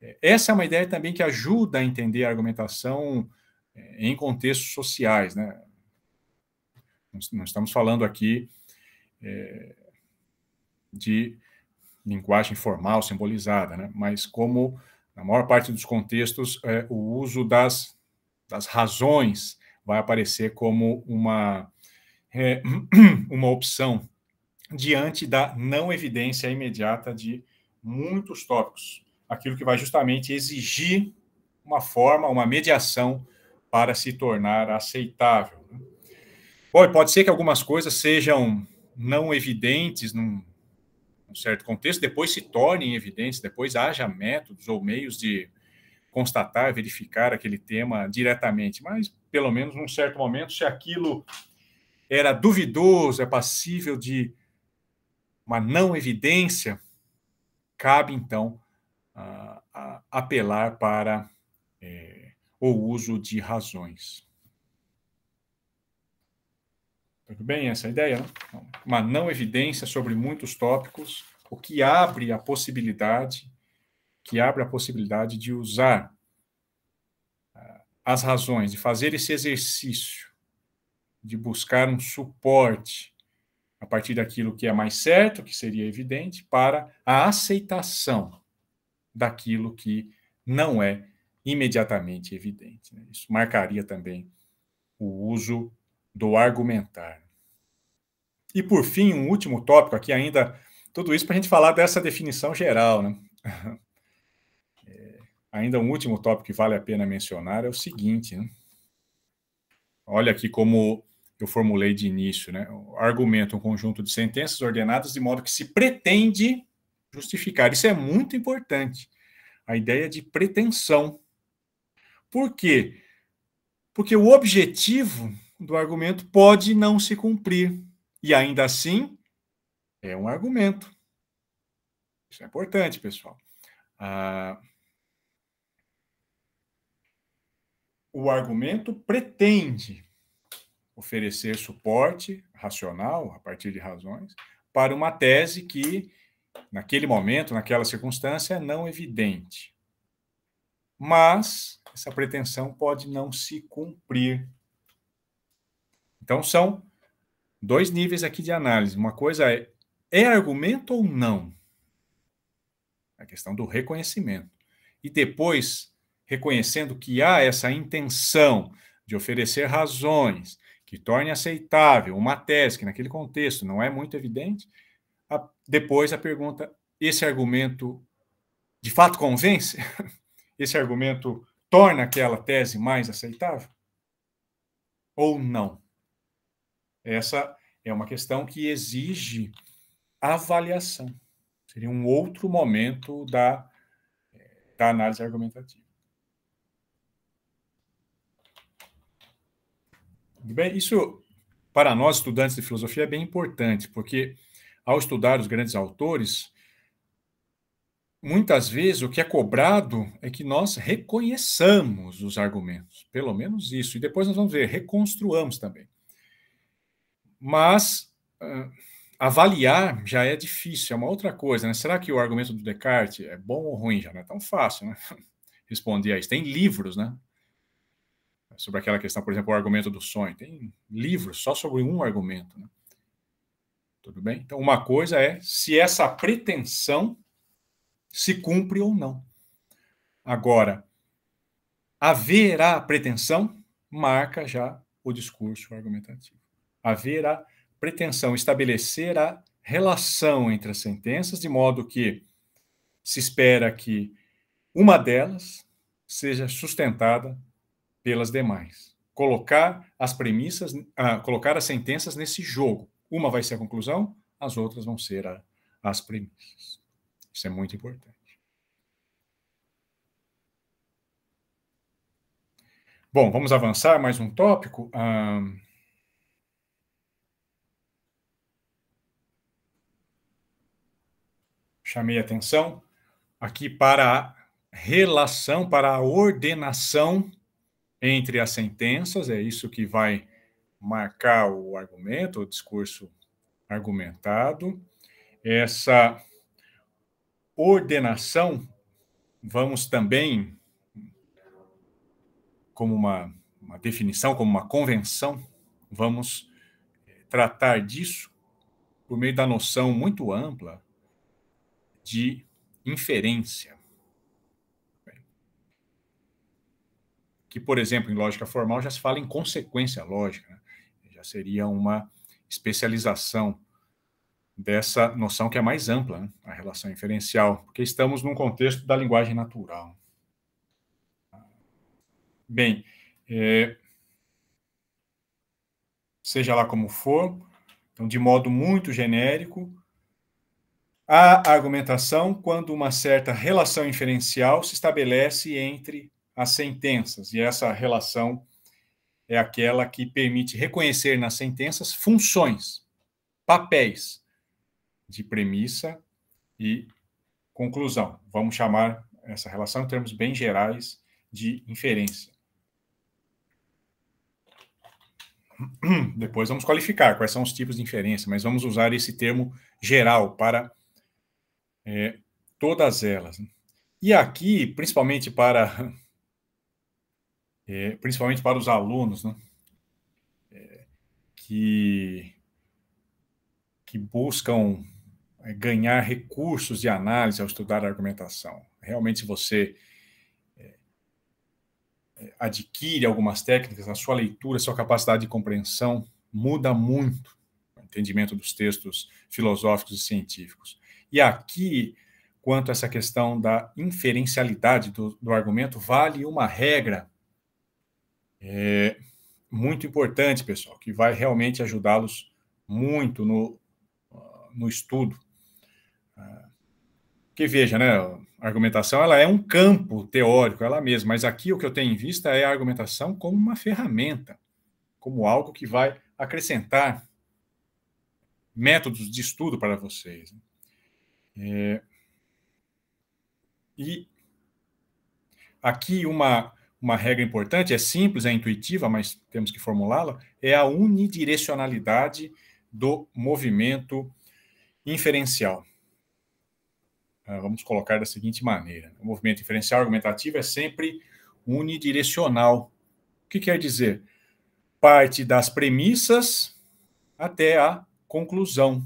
É, essa é uma ideia também que ajuda a entender a argumentação é, em contextos sociais. Né? não estamos falando aqui é, de linguagem formal, simbolizada, né? mas como, na maior parte dos contextos, é, o uso das, das razões vai aparecer como uma, é, uma opção diante da não evidência imediata de muitos tópicos. Aquilo que vai justamente exigir uma forma, uma mediação para se tornar aceitável. Né? Bom, pode ser que algumas coisas sejam não evidentes num, num certo contexto, depois se tornem evidentes, depois haja métodos ou meios de constatar, verificar aquele tema diretamente, mas pelo menos num certo momento, se aquilo era duvidoso, é passível de uma não evidência, cabe então a, a apelar para é, o uso de razões. Tudo bem essa ideia? Né? Uma não evidência sobre muitos tópicos, o que abre a possibilidade que abre a possibilidade de usar ah, as razões, de fazer esse exercício, de buscar um suporte a partir daquilo que é mais certo, que seria evidente, para a aceitação daquilo que não é imediatamente evidente. Né? Isso marcaria também o uso do argumentar. E por fim, um último tópico aqui ainda, tudo isso para a gente falar dessa definição geral, né? Ainda um último tópico que vale a pena mencionar é o seguinte: né? olha aqui como eu formulei de início, né? Argumento um conjunto de sentenças ordenadas de modo que se pretende justificar. Isso é muito importante. A ideia de pretensão. Por quê? Porque o objetivo do argumento pode não se cumprir. E ainda assim, é um argumento. Isso é importante, pessoal. Ah, o argumento pretende oferecer suporte racional, a partir de razões, para uma tese que, naquele momento, naquela circunstância, é não evidente. Mas essa pretensão pode não se cumprir. Então, são dois níveis aqui de análise. Uma coisa é: é argumento ou não? A questão do reconhecimento. E depois, reconhecendo que há essa intenção de oferecer razões que torne aceitável uma tese que, naquele contexto, não é muito evidente, a, depois a pergunta: esse argumento de fato convence? Esse argumento torna aquela tese mais aceitável? Ou não? Essa é uma questão que exige avaliação. Seria um outro momento da, da análise argumentativa. Bem, isso para nós estudantes de filosofia é bem importante, porque ao estudar os grandes autores, muitas vezes o que é cobrado é que nós reconheçamos os argumentos, pelo menos isso, e depois nós vamos ver, reconstruamos também. Mas uh, avaliar já é difícil, é uma outra coisa, né? Será que o argumento do Descartes é bom ou ruim? Já não é tão fácil, né? Responder a isso. Tem livros, né? sobre aquela questão, por exemplo, o argumento do sonho. Tem livros só sobre um argumento. Né? Tudo bem? Então, uma coisa é se essa pretensão se cumpre ou não. Agora, haver a pretensão marca já o discurso argumentativo. Haver a pretensão, estabelecer a relação entre as sentenças, de modo que se espera que uma delas seja sustentada pelas demais. Colocar as premissas, uh, colocar as sentenças nesse jogo. Uma vai ser a conclusão, as outras vão ser a, as premissas. Isso é muito importante. Bom, vamos avançar mais um tópico. Um... Chamei atenção aqui para a relação, para a ordenação entre as sentenças, é isso que vai marcar o argumento, o discurso argumentado. Essa ordenação, vamos também, como uma, uma definição, como uma convenção, vamos eh, tratar disso por meio da noção muito ampla de inferência. que, por exemplo, em lógica formal já se fala em consequência lógica, né? já seria uma especialização dessa noção que é mais ampla, né? a relação inferencial, porque estamos num contexto da linguagem natural. Bem, é, seja lá como for, então, de modo muito genérico, a argumentação quando uma certa relação inferencial se estabelece entre as sentenças, e essa relação é aquela que permite reconhecer nas sentenças funções, papéis de premissa e conclusão. Vamos chamar essa relação em termos bem gerais de inferência. Depois vamos qualificar quais são os tipos de inferência, mas vamos usar esse termo geral para é, todas elas. E aqui, principalmente para é, principalmente para os alunos, né? É, que, que buscam é, ganhar recursos de análise ao estudar a argumentação. Realmente, se você é, é, adquire algumas técnicas, a sua leitura, a sua capacidade de compreensão muda muito o entendimento dos textos filosóficos e científicos. E aqui, quanto a essa questão da inferencialidade do, do argumento, vale uma regra é, muito importante, pessoal, que vai realmente ajudá-los muito no, ah, no estudo. Ah, que veja, né? A argumentação ela é um campo teórico, ela mesma, mas aqui o que eu tenho em vista é a argumentação como uma ferramenta, como algo que vai acrescentar métodos de estudo para vocês. Né. É, e aqui uma uma regra importante, é simples, é intuitiva, mas temos que formulá-la, é a unidirecionalidade do movimento inferencial. Ah, vamos colocar da seguinte maneira: né? o movimento inferencial argumentativo é sempre unidirecional. O que quer dizer? Parte das premissas até a conclusão.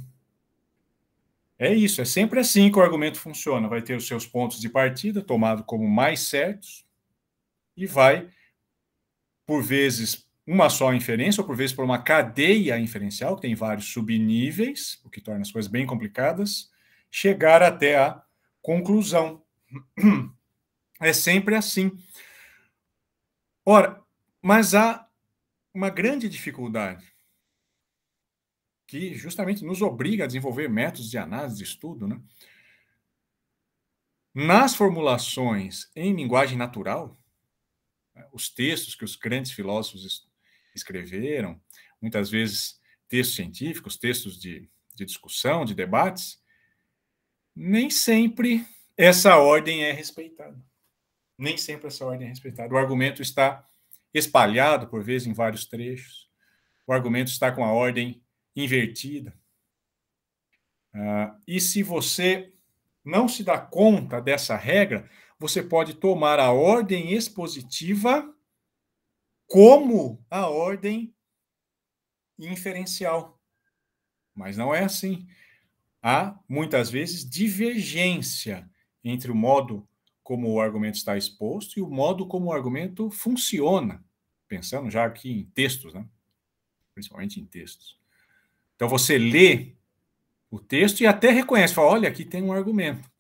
É isso, é sempre assim que o argumento funciona. Vai ter os seus pontos de partida tomado como mais certos e vai, por vezes, uma só inferência, ou por vezes por uma cadeia inferencial, que tem vários subníveis, o que torna as coisas bem complicadas, chegar até a conclusão. É sempre assim. Ora, mas há uma grande dificuldade que justamente nos obriga a desenvolver métodos de análise de estudo, né? Nas formulações em linguagem natural, os textos que os grandes filósofos escreveram, muitas vezes textos científicos, textos de, de discussão, de debates, nem sempre essa ordem é respeitada. Nem sempre essa ordem é respeitada. O argumento está espalhado, por vezes, em vários trechos. O argumento está com a ordem invertida. Ah, e se você não se dá conta dessa regra, você pode tomar a ordem expositiva como a ordem inferencial. Mas não é assim. Há, muitas vezes, divergência entre o modo como o argumento está exposto e o modo como o argumento funciona, pensando já aqui em textos, né? principalmente em textos. Então você lê o texto e até reconhece, fala, olha, aqui tem um argumento.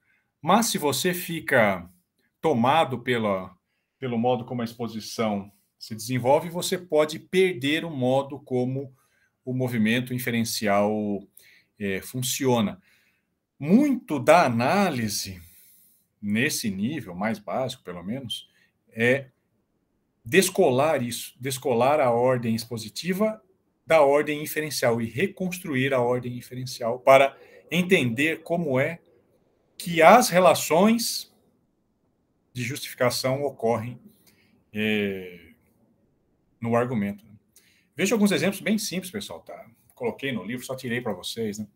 Mas se você fica tomado pela, pelo modo como a exposição se desenvolve, você pode perder o modo como o movimento inferencial é, funciona. Muito da análise, nesse nível mais básico, pelo menos, é descolar isso, descolar a ordem expositiva da ordem inferencial e reconstruir a ordem inferencial para entender como é que as relações de justificação ocorrem é, no argumento. Né? Veja alguns exemplos bem simples, pessoal. Tá? Coloquei no livro, só tirei para vocês. Né?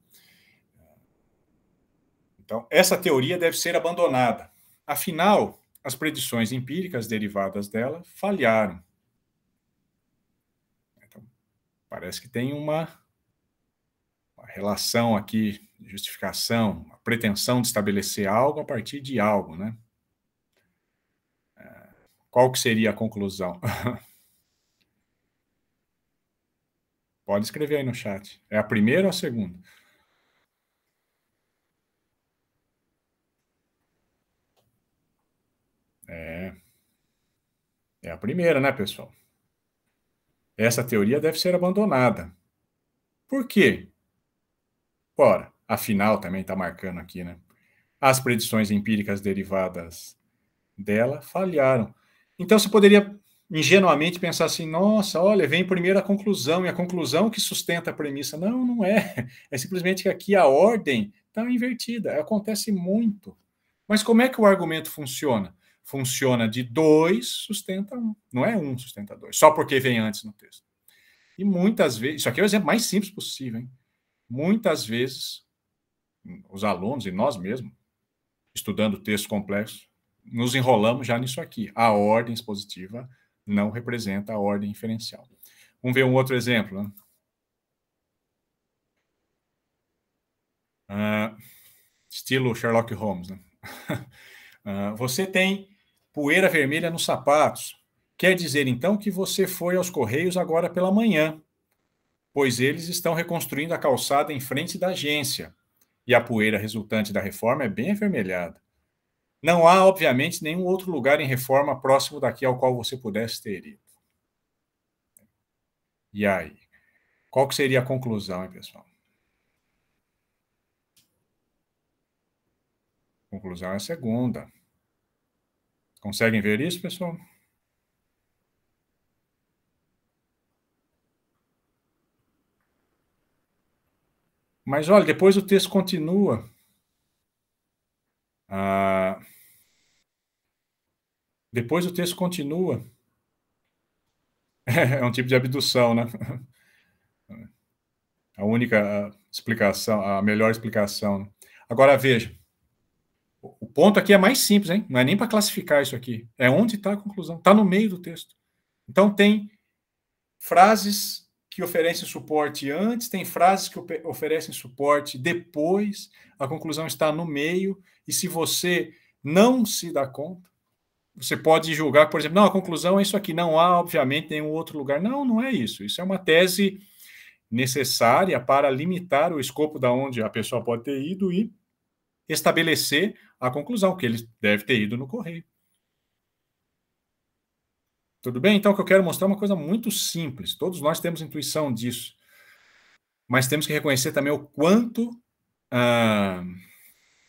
Então, essa teoria deve ser abandonada. Afinal, as predições empíricas derivadas dela falharam. Então, parece que tem uma, uma relação aqui, justificação, a pretensão de estabelecer algo a partir de algo, né? qual que seria a conclusão? Pode escrever aí no chat. É a primeira ou a segunda? É. É a primeira, né, pessoal? Essa teoria deve ser abandonada. Por quê? Ora, afinal também está marcando aqui, né? As predições empíricas derivadas dela falharam. Então você poderia ingenuamente pensar assim: nossa, olha, vem primeiro a conclusão, e a conclusão que sustenta a premissa. Não, não é. É simplesmente que aqui a ordem está invertida. Acontece muito. Mas como é que o argumento funciona? Funciona de dois sustenta um. Não é um sustenta dois, só porque vem antes no texto. E muitas vezes, isso aqui é o exemplo mais simples possível, hein? Muitas vezes, os alunos e nós mesmos, estudando textos complexos, nos enrolamos já nisso aqui. A ordem expositiva não representa a ordem inferencial. Vamos ver um outro exemplo. Né? Uh, estilo Sherlock Holmes. Né? uh, você tem poeira vermelha nos sapatos. Quer dizer, então, que você foi aos Correios agora pela manhã, pois eles estão reconstruindo a calçada em frente da agência. E a poeira resultante da reforma é bem avermelhada. Não há, obviamente, nenhum outro lugar em reforma próximo daqui ao qual você pudesse ter ido. E aí? Qual que seria a conclusão, hein, pessoal? conclusão é a segunda. Conseguem ver isso, pessoal? Mas olha, depois o texto continua. Ah, depois o texto continua. É um tipo de abdução, né? A única ah, explicação, a melhor explicação. Agora veja, o ponto aqui é mais simples, hein? Não é nem para classificar isso aqui. É onde está a conclusão. Está no meio do texto. Então tem frases que oferecem suporte antes, tem frases que oferecem suporte depois, a conclusão está no meio, e se você não se dá conta, você pode julgar, por exemplo, não, a conclusão é isso aqui, não há, obviamente, nenhum outro lugar. Não, não é isso. Isso é uma tese necessária para limitar o escopo da onde a pessoa pode ter ido e estabelecer a conclusão que ele deve ter ido no correio. Tudo bem? Então, o que eu quero mostrar é uma coisa muito simples. Todos nós temos intuição disso. Mas temos que reconhecer também o quanto. Ah,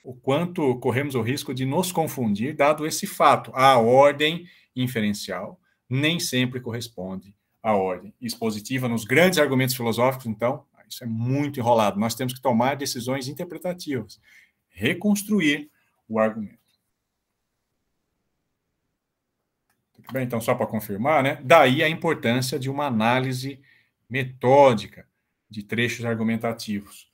o quanto corremos o risco de nos confundir, dado esse fato. A ordem inferencial nem sempre corresponde à ordem expositiva. Nos grandes argumentos filosóficos, então, ah, isso é muito enrolado. Nós temos que tomar decisões interpretativas, reconstruir o argumento. Muito bem, então, só para confirmar, né? Daí a importância de uma análise metódica de trechos argumentativos.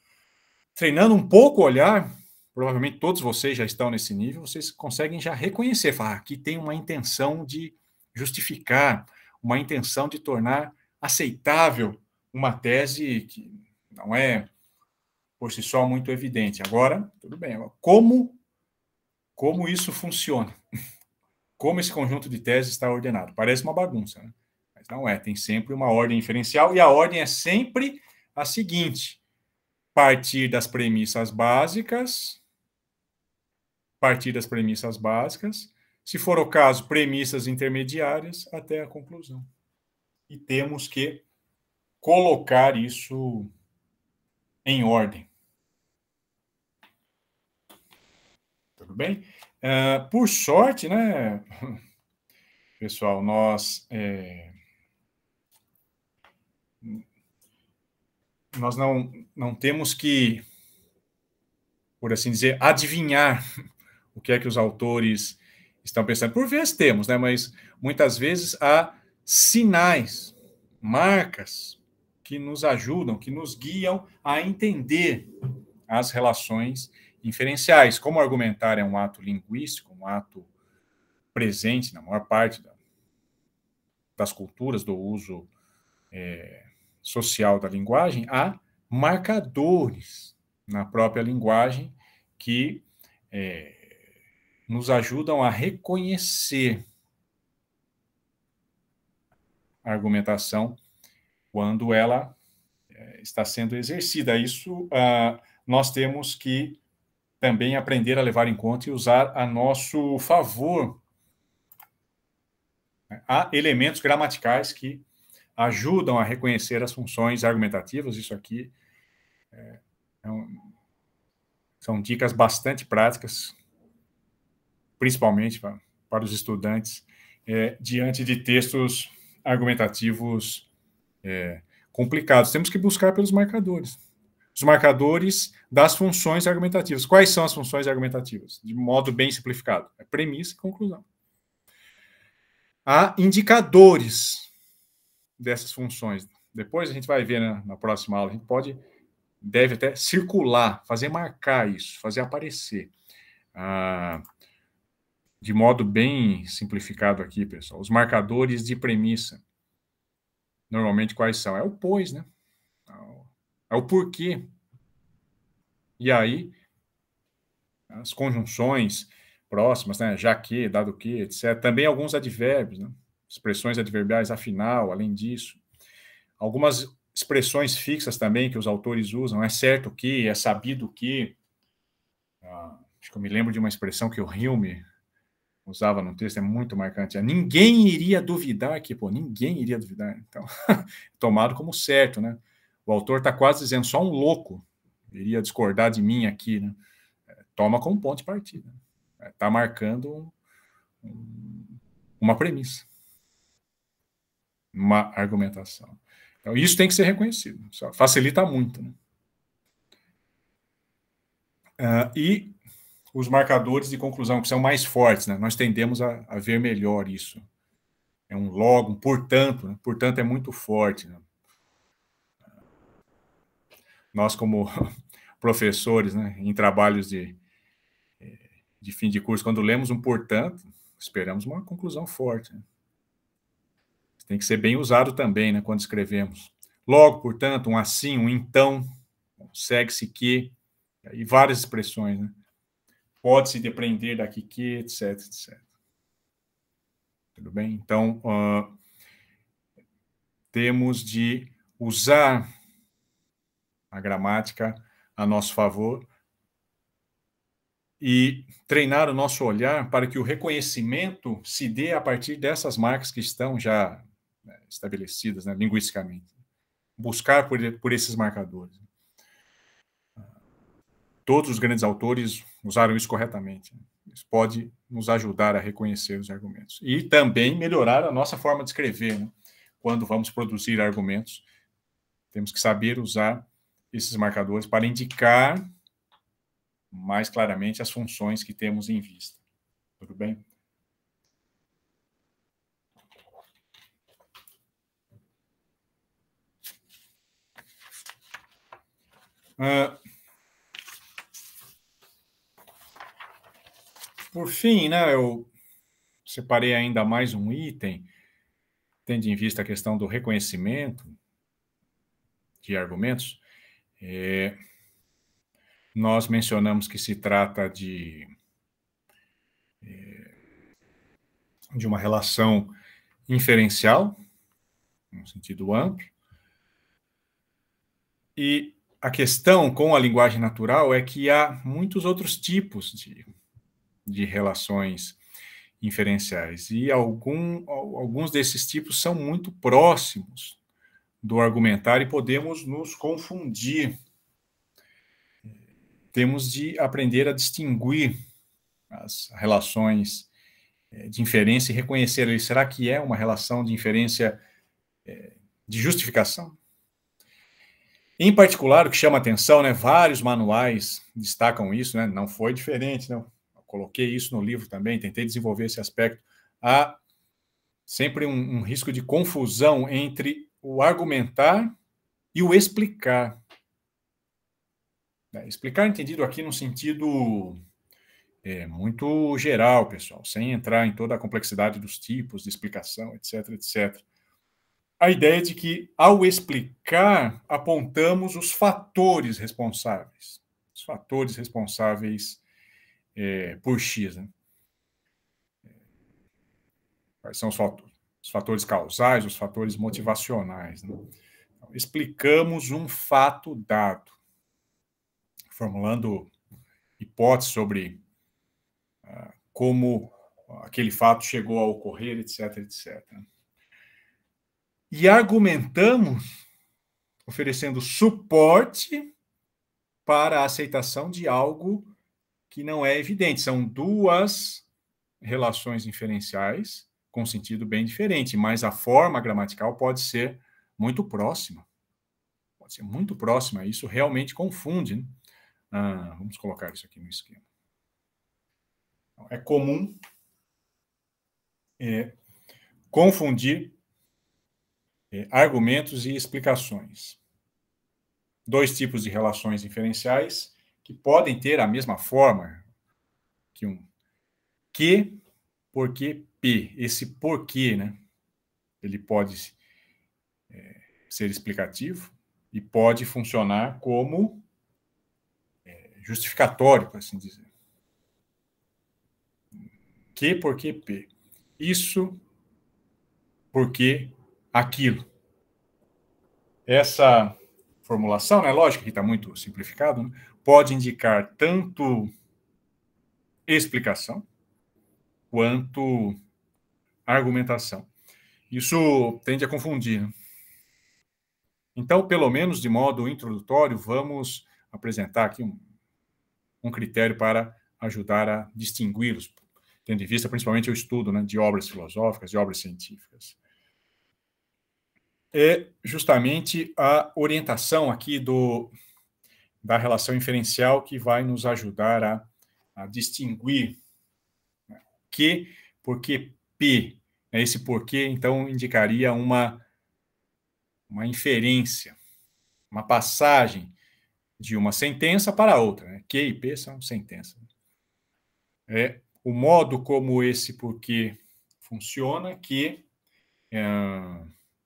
Treinando um pouco o olhar, provavelmente todos vocês já estão nesse nível, vocês conseguem já reconhecer, falar, ah, que tem uma intenção de justificar, uma intenção de tornar aceitável uma tese que não é por si só muito evidente. Agora, tudo bem, como como isso funciona? como esse conjunto de teses está ordenado. Parece uma bagunça, né? mas não é. Tem sempre uma ordem inferencial e a ordem é sempre a seguinte: partir das premissas básicas, partir das premissas básicas, se for o caso, premissas intermediárias até a conclusão. E temos que colocar isso em ordem. Tudo bem? É, por sorte, né, pessoal, nós. É, nós não, não temos que, por assim dizer, adivinhar o que é que os autores estão pensando. Por vezes temos, né? Mas muitas vezes há sinais, marcas que nos ajudam, que nos guiam a entender as relações inferenciais. Como argumentar é um ato linguístico, um ato presente na maior parte da, das culturas do uso é, social da linguagem, há marcadores na própria linguagem que é, nos ajudam a reconhecer a argumentação quando ela é, está sendo exercida. Isso ah, nós temos que também aprender a levar em conta e usar a nosso favor. Né? Há elementos gramaticais que ajudam a reconhecer as funções argumentativas. Isso aqui é, é um, são dicas bastante práticas, principalmente para, para os estudantes, é, diante de textos argumentativos é, complicados. Temos que buscar pelos marcadores os marcadores das funções argumentativas. Quais são as funções argumentativas? De modo bem simplificado. É premissa e conclusão. Há indicadores dessas funções. Depois a gente vai ver na, na próxima aula. A gente pode, deve até circular, fazer marcar isso, fazer aparecer. Ah, de modo bem simplificado aqui, pessoal. Os marcadores de premissa. Normalmente quais são? É o pois, né? é o porquê. E aí, as conjunções próximas, né? já que, dado que, etc. Também alguns advérbios, né? expressões adverbiais, afinal, além disso. Algumas expressões fixas também que os autores usam, é certo que, é sabido que. Ah, acho que eu me lembro de uma expressão que o Hilme usava no texto, é muito marcante. É, ninguém iria duvidar que, pô, ninguém iria duvidar. Então, tomado como certo, né? O autor está quase dizendo, só um louco iria discordar de mim aqui, né? É, toma como ponto de partida. Está é, marcando uma premissa, uma argumentação. Então, isso tem que ser reconhecido. facilita muito. Né? Uh, e os marcadores de conclusão, que são mais fortes, né? nós tendemos a, a ver melhor isso. É um logo, um portanto, né? portanto é muito forte. Né? nós como professores, né, em trabalhos de, eh, de fim de curso, quando lemos um portanto, esperamos uma conclusão forte. Né? Tem que ser bem usado também, né, quando escrevemos. Logo, portanto, um assim, um então, segue-se que, e várias expressões, né? Pode-se depreender daqui que, etc, etc. Tudo bem? Então, uh, temos de usar a gramática a nosso favor e treinar o nosso olhar para que o reconhecimento se dê a partir dessas marcas que estão já né, estabelecidas né, linguisticamente. Buscar por, por esses marcadores. Todos os grandes autores usaram isso corretamente. Isso pode nos ajudar a reconhecer os argumentos. E também melhorar a nossa forma de escrever. Né? Quando vamos produzir argumentos, temos que saber usar esses marcadores para indicar mais claramente as funções que temos em vista. Tudo bem? Uh, por fim, né, eu separei ainda mais um item, tendo em vista a questão do reconhecimento de argumentos. É, nós mencionamos que se trata de, é, de uma relação inferencial, no sentido amplo, e a questão com a linguagem natural é que há muitos outros tipos de, de relações inferenciais, e algum, alguns desses tipos são muito próximos do argumentar e podemos nos confundir. Temos de aprender a distinguir as relações eh, de inferência e reconhecer Será que é uma relação de inferência eh, de justificação? Em particular, o que chama atenção, né, vários manuais destacam isso, né, não foi diferente, não. Eu coloquei isso no livro também, tentei desenvolver esse aspecto. Há sempre um, um risco de confusão entre o argumentar e o explicar. É, explicar entendido aqui no sentido é, muito geral, pessoal, sem entrar em toda a complexidade dos tipos de explicação, etc, etc. A ideia é de que, ao explicar, apontamos os fatores responsáveis, os fatores responsáveis é, por X. Né? Quais são os fatores? os fatores causais, os fatores motivacionais. Né? Então, explicamos um fato dado, formulando hipóteses sobre ah, como aquele fato chegou a ocorrer, etc, etc. E argumentamos, oferecendo suporte para a aceitação de algo que não é evidente. São duas relações inferenciais com sentido bem diferente, mas a forma gramatical pode ser muito próxima. Pode ser muito próxima, isso realmente confunde. Né? Ah, vamos colocar isso aqui no esquema. Então, é comum é, confundir é, argumentos e explicações. Dois tipos de relações inferenciais que podem ter a mesma forma que um que porque P. Esse porquê, né? Ele pode é, ser explicativo e pode funcionar como é, justificatório, por assim dizer. Que, porque P. Isso, porque aquilo. Essa formulação, né, lógico que está muito simplificado, né? pode indicar tanto explicação, quanto argumentação. Isso tende a confundir. Né? Então, pelo menos de modo introdutório, vamos apresentar aqui um, um critério para ajudar a distingui-los, tendo em vista principalmente o estudo né, de obras filosóficas, de obras científicas. É justamente a orientação aqui do, da relação inferencial que vai nos ajudar a, a distinguir que, porque P, é esse porquê, então, indicaria uma, uma inferência, uma passagem de uma sentença para outra. Né? Q e P são sentenças. É o modo como esse porquê funciona que é,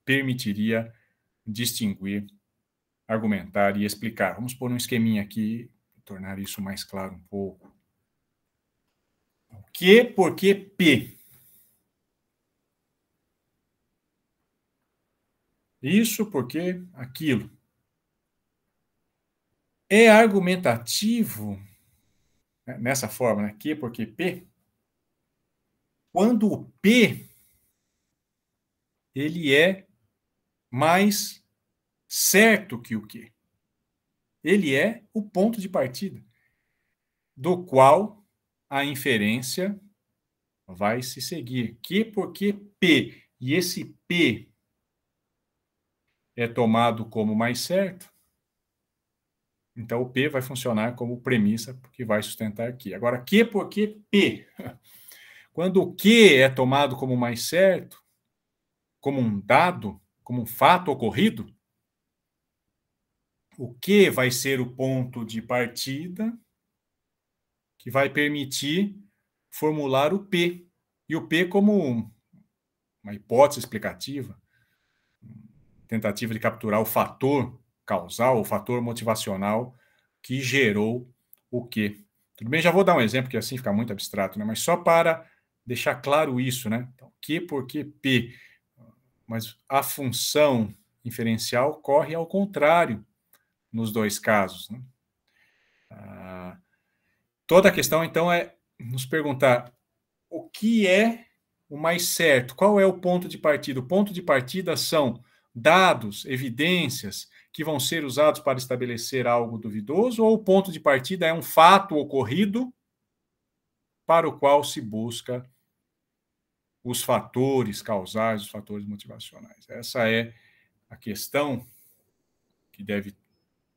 permitiria distinguir, argumentar e explicar. Vamos pôr um esqueminha aqui, tornar isso mais claro um pouco. Q porque P. Isso porque aquilo. É argumentativo, né, nessa forma, né? Q porque P, quando o P ele é mais certo que o Q. Ele é o ponto de partida do qual a inferência vai se seguir. Que porque P, e esse P é tomado como mais certo, então o P vai funcionar como premissa que vai sustentar aqui. Agora, que porque P. Quando o Q é tomado como mais certo, como um dado, como um fato ocorrido, o Q vai ser o ponto de partida que vai permitir formular o P. E o P como uma hipótese explicativa, tentativa de capturar o fator causal, o fator motivacional que gerou o quê. Tudo bem, já vou dar um exemplo, que assim fica muito abstrato, né? mas só para deixar claro isso, né? Então, Q por que P? Mas a função inferencial corre ao contrário nos dois casos. Né? Ah, Toda a questão, então, é nos perguntar o que é o mais certo, qual é o ponto de partida. O ponto de partida são dados, evidências que vão ser usados para estabelecer algo duvidoso, ou o ponto de partida é um fato ocorrido para o qual se busca os fatores causais, os fatores motivacionais. Essa é a questão que deve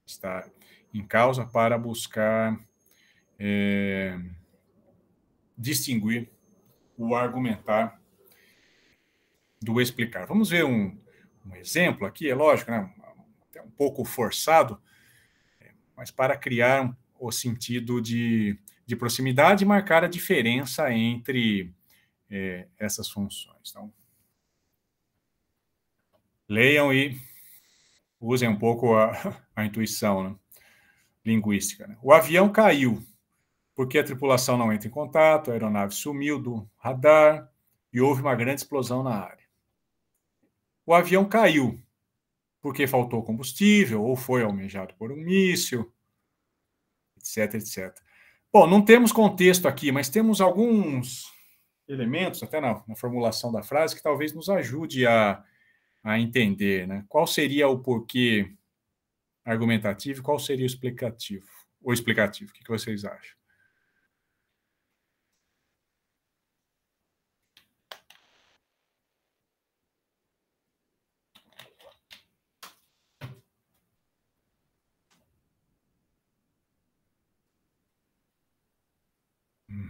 estar em causa para buscar é, distinguir o argumentar do explicar. Vamos ver um, um exemplo aqui, é lógico, né? Até um pouco forçado, é, mas para criar o sentido de, de proximidade e marcar a diferença entre é, essas funções. Então, leiam e usem um pouco a, a intuição né? linguística. Né? O avião caiu porque a tripulação não entra em contato, a aeronave sumiu do radar e houve uma grande explosão na área. O avião caiu porque faltou combustível ou foi almejado por um míssil, etc, etc. Bom, não temos contexto aqui, mas temos alguns elementos, até na, na formulação da frase, que talvez nos ajude a, a entender né? qual seria o porquê argumentativo e qual seria o explicativo. O explicativo, o que, que vocês acham?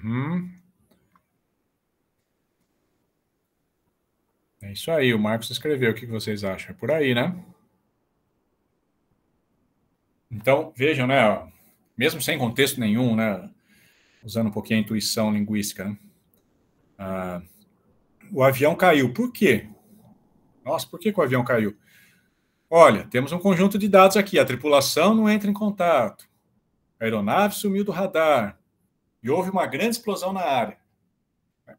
Uhum. É isso aí, o Marcos escreveu. O que vocês acham? É por aí, né? Então, vejam, né? mesmo sem contexto nenhum, né? Usando um pouquinho a intuição linguística, né? Ah, o avião caiu. Por quê? Nossa, por que, que o avião caiu? Olha, temos um conjunto de dados aqui. A tripulação não entra em contato. A aeronave sumiu do radar e houve uma grande explosão na área.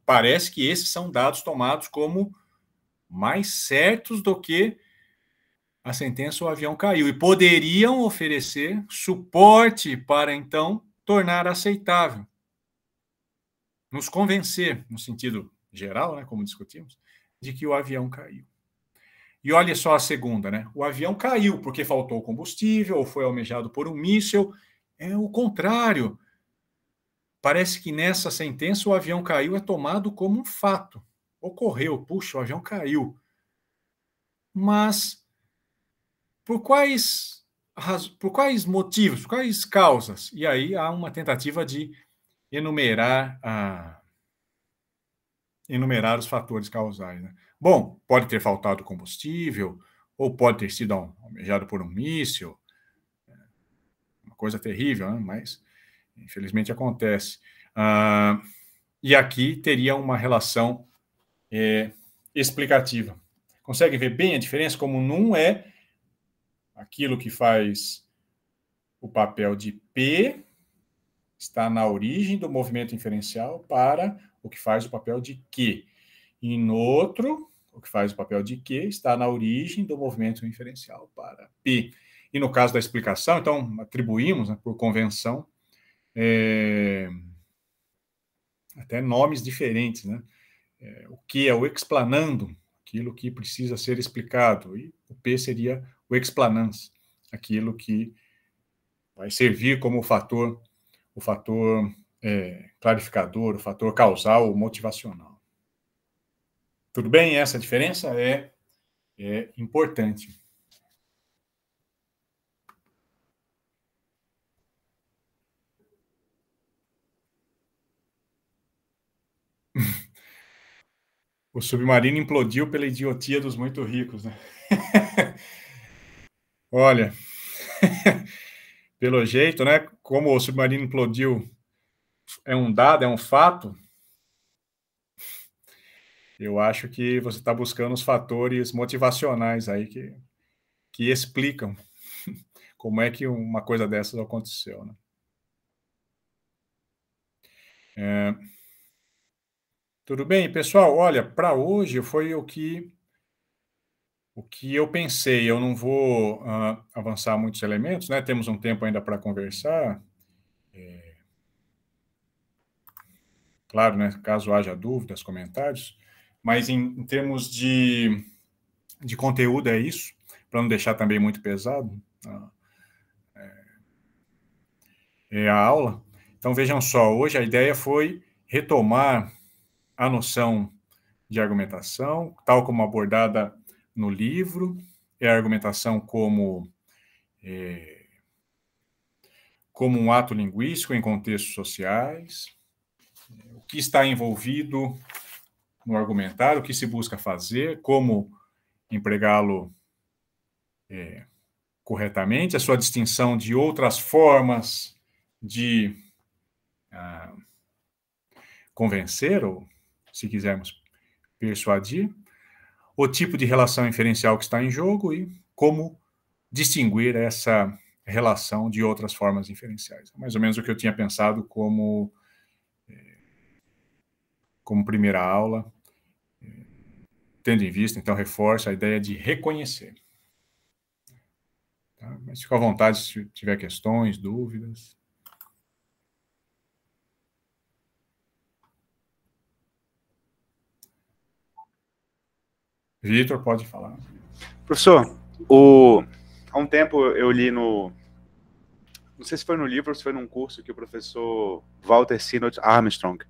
Parece que esses são dados tomados como mais certos do que a sentença o avião caiu e poderiam oferecer suporte para então tornar aceitável. Nos convencer, no sentido geral, né, como discutimos, de que o avião caiu. E olha só a segunda, né? O avião caiu porque faltou combustível ou foi almejado por um míssil. É o contrário. Parece que nessa sentença o avião caiu é tomado como um fato. Ocorreu, puxa, o avião caiu. Mas por quais por quais motivos, por quais causas? E aí há uma tentativa de enumerar enumerar os fatores causais. Né? Bom, pode ter faltado combustível, ou pode ter sido almejado por um míssil, é uma coisa terrível, né? mas Infelizmente acontece. Ah, e aqui teria uma relação é, explicativa. Consegue ver bem a diferença? Como num é aquilo que faz o papel de P, está na origem do movimento inferencial, para o que faz o papel de Q. E no outro, o que faz o papel de Q está na origem do movimento inferencial para P. E no caso da explicação, então, atribuímos, né, por convenção, é, até nomes diferentes, né? É, o que é o explanando, aquilo que precisa ser explicado, e o P seria o explanans, aquilo que vai servir como o fator, o fator é, clarificador, o fator causal ou motivacional. Tudo bem? Essa diferença é, é importante. O submarino implodiu pela idiotia dos muito ricos, né? Olha, pelo jeito, né? Como o submarino implodiu é um dado, é um fato. Eu acho que você está buscando os fatores motivacionais aí que, que explicam como é que uma coisa dessas aconteceu, né? É... Tudo bem, pessoal? Olha, para hoje foi o que o que eu pensei. Eu não vou uh, avançar muitos elementos, né? Temos um tempo ainda para conversar. É... Claro, né? Caso haja dúvidas, comentários. Mas em, em termos de, de conteúdo é isso, para não deixar também muito pesado uh, é, é a aula. Então vejam só, hoje a ideia foi retomar a noção de argumentação, tal como abordada no livro, é a argumentação como, é, como um ato linguístico em contextos sociais, o que está envolvido no argumentar, o que se busca fazer, como empregá-lo é, corretamente, a sua distinção de outras formas de ah, convencer ou se quisermos persuadir, o tipo de relação inferencial que está em jogo e como distinguir essa relação de outras formas inferenciais. É mais ou menos o que eu tinha pensado como é, como primeira aula, é, tendo em vista, então reforça a ideia de reconhecer. Tá? Mas fica à vontade se tiver questões, dúvidas. Vitor, pode falar. Professor, o... há um tempo eu li no. Não sei se foi no livro ou se foi num curso que o professor Walter Sinot Armstrong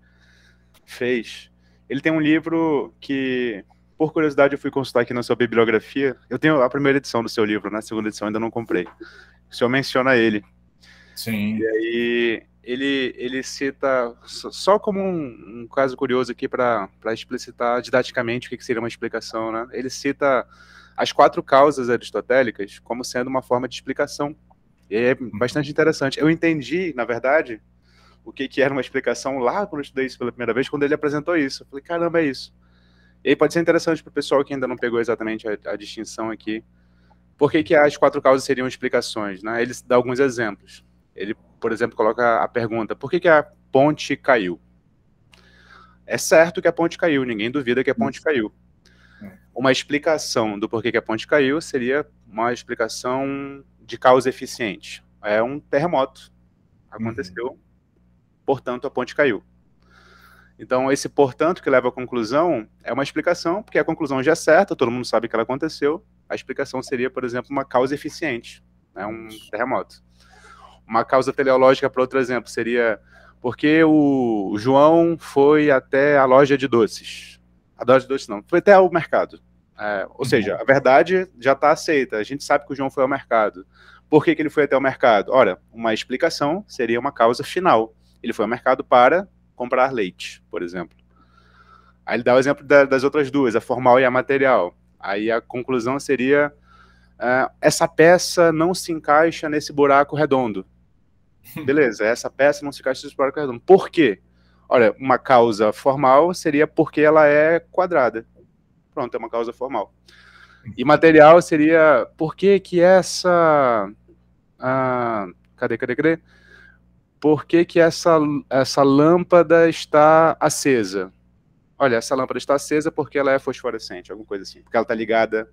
fez. Ele tem um livro que, por curiosidade, eu fui consultar aqui na sua bibliografia. Eu tenho a primeira edição do seu livro, né? segunda edição ainda não comprei. O senhor menciona ele. Sim. E aí ele, ele cita, só como um, um caso curioso aqui para explicitar didaticamente o que, que seria uma explicação, né? ele cita as quatro causas aristotélicas como sendo uma forma de explicação. E é bastante interessante. Eu entendi, na verdade, o que, que era uma explicação lá quando eu estudei isso pela primeira vez, quando ele apresentou isso. Eu falei, caramba, é isso. E aí pode ser interessante para o pessoal que ainda não pegou exatamente a, a distinção aqui. Por que, que as quatro causas seriam explicações? Né? Ele dá alguns exemplos. Ele, por exemplo, coloca a pergunta: por que, que a ponte caiu? É certo que a ponte caiu, ninguém duvida que a ponte caiu. É. Uma explicação do porquê que a ponte caiu seria uma explicação de causa eficiente. É um terremoto. Aconteceu, uhum. portanto, a ponte caiu. Então, esse portanto que leva à conclusão é uma explicação, porque a conclusão já é certa, todo mundo sabe que ela aconteceu. A explicação seria, por exemplo, uma causa eficiente, né? um terremoto uma causa teleológica para outro exemplo seria porque o João foi até a loja de doces. A loja de doces não, foi até o mercado. É, ou uhum. seja, a verdade já está aceita. A gente sabe que o João foi ao mercado. Por que, que ele foi até o mercado? Ora, uma explicação seria uma causa final. Ele foi ao mercado para comprar leite, por exemplo. Aí ele dá o exemplo da, das outras duas, a formal e a material. Aí a conclusão seria: uh, essa peça não se encaixa nesse buraco redondo. Beleza, essa peça não se encaixa no histórico redondo. Por quê? Olha, uma causa formal seria porque ela é quadrada. Pronto, é uma causa formal. E material seria por que que essa... Ah, cadê, cadê, cadê? Por que que essa, essa lâmpada está acesa? Olha, essa lâmpada está acesa porque ela é fosforescente, alguma coisa assim. Porque ela está ligada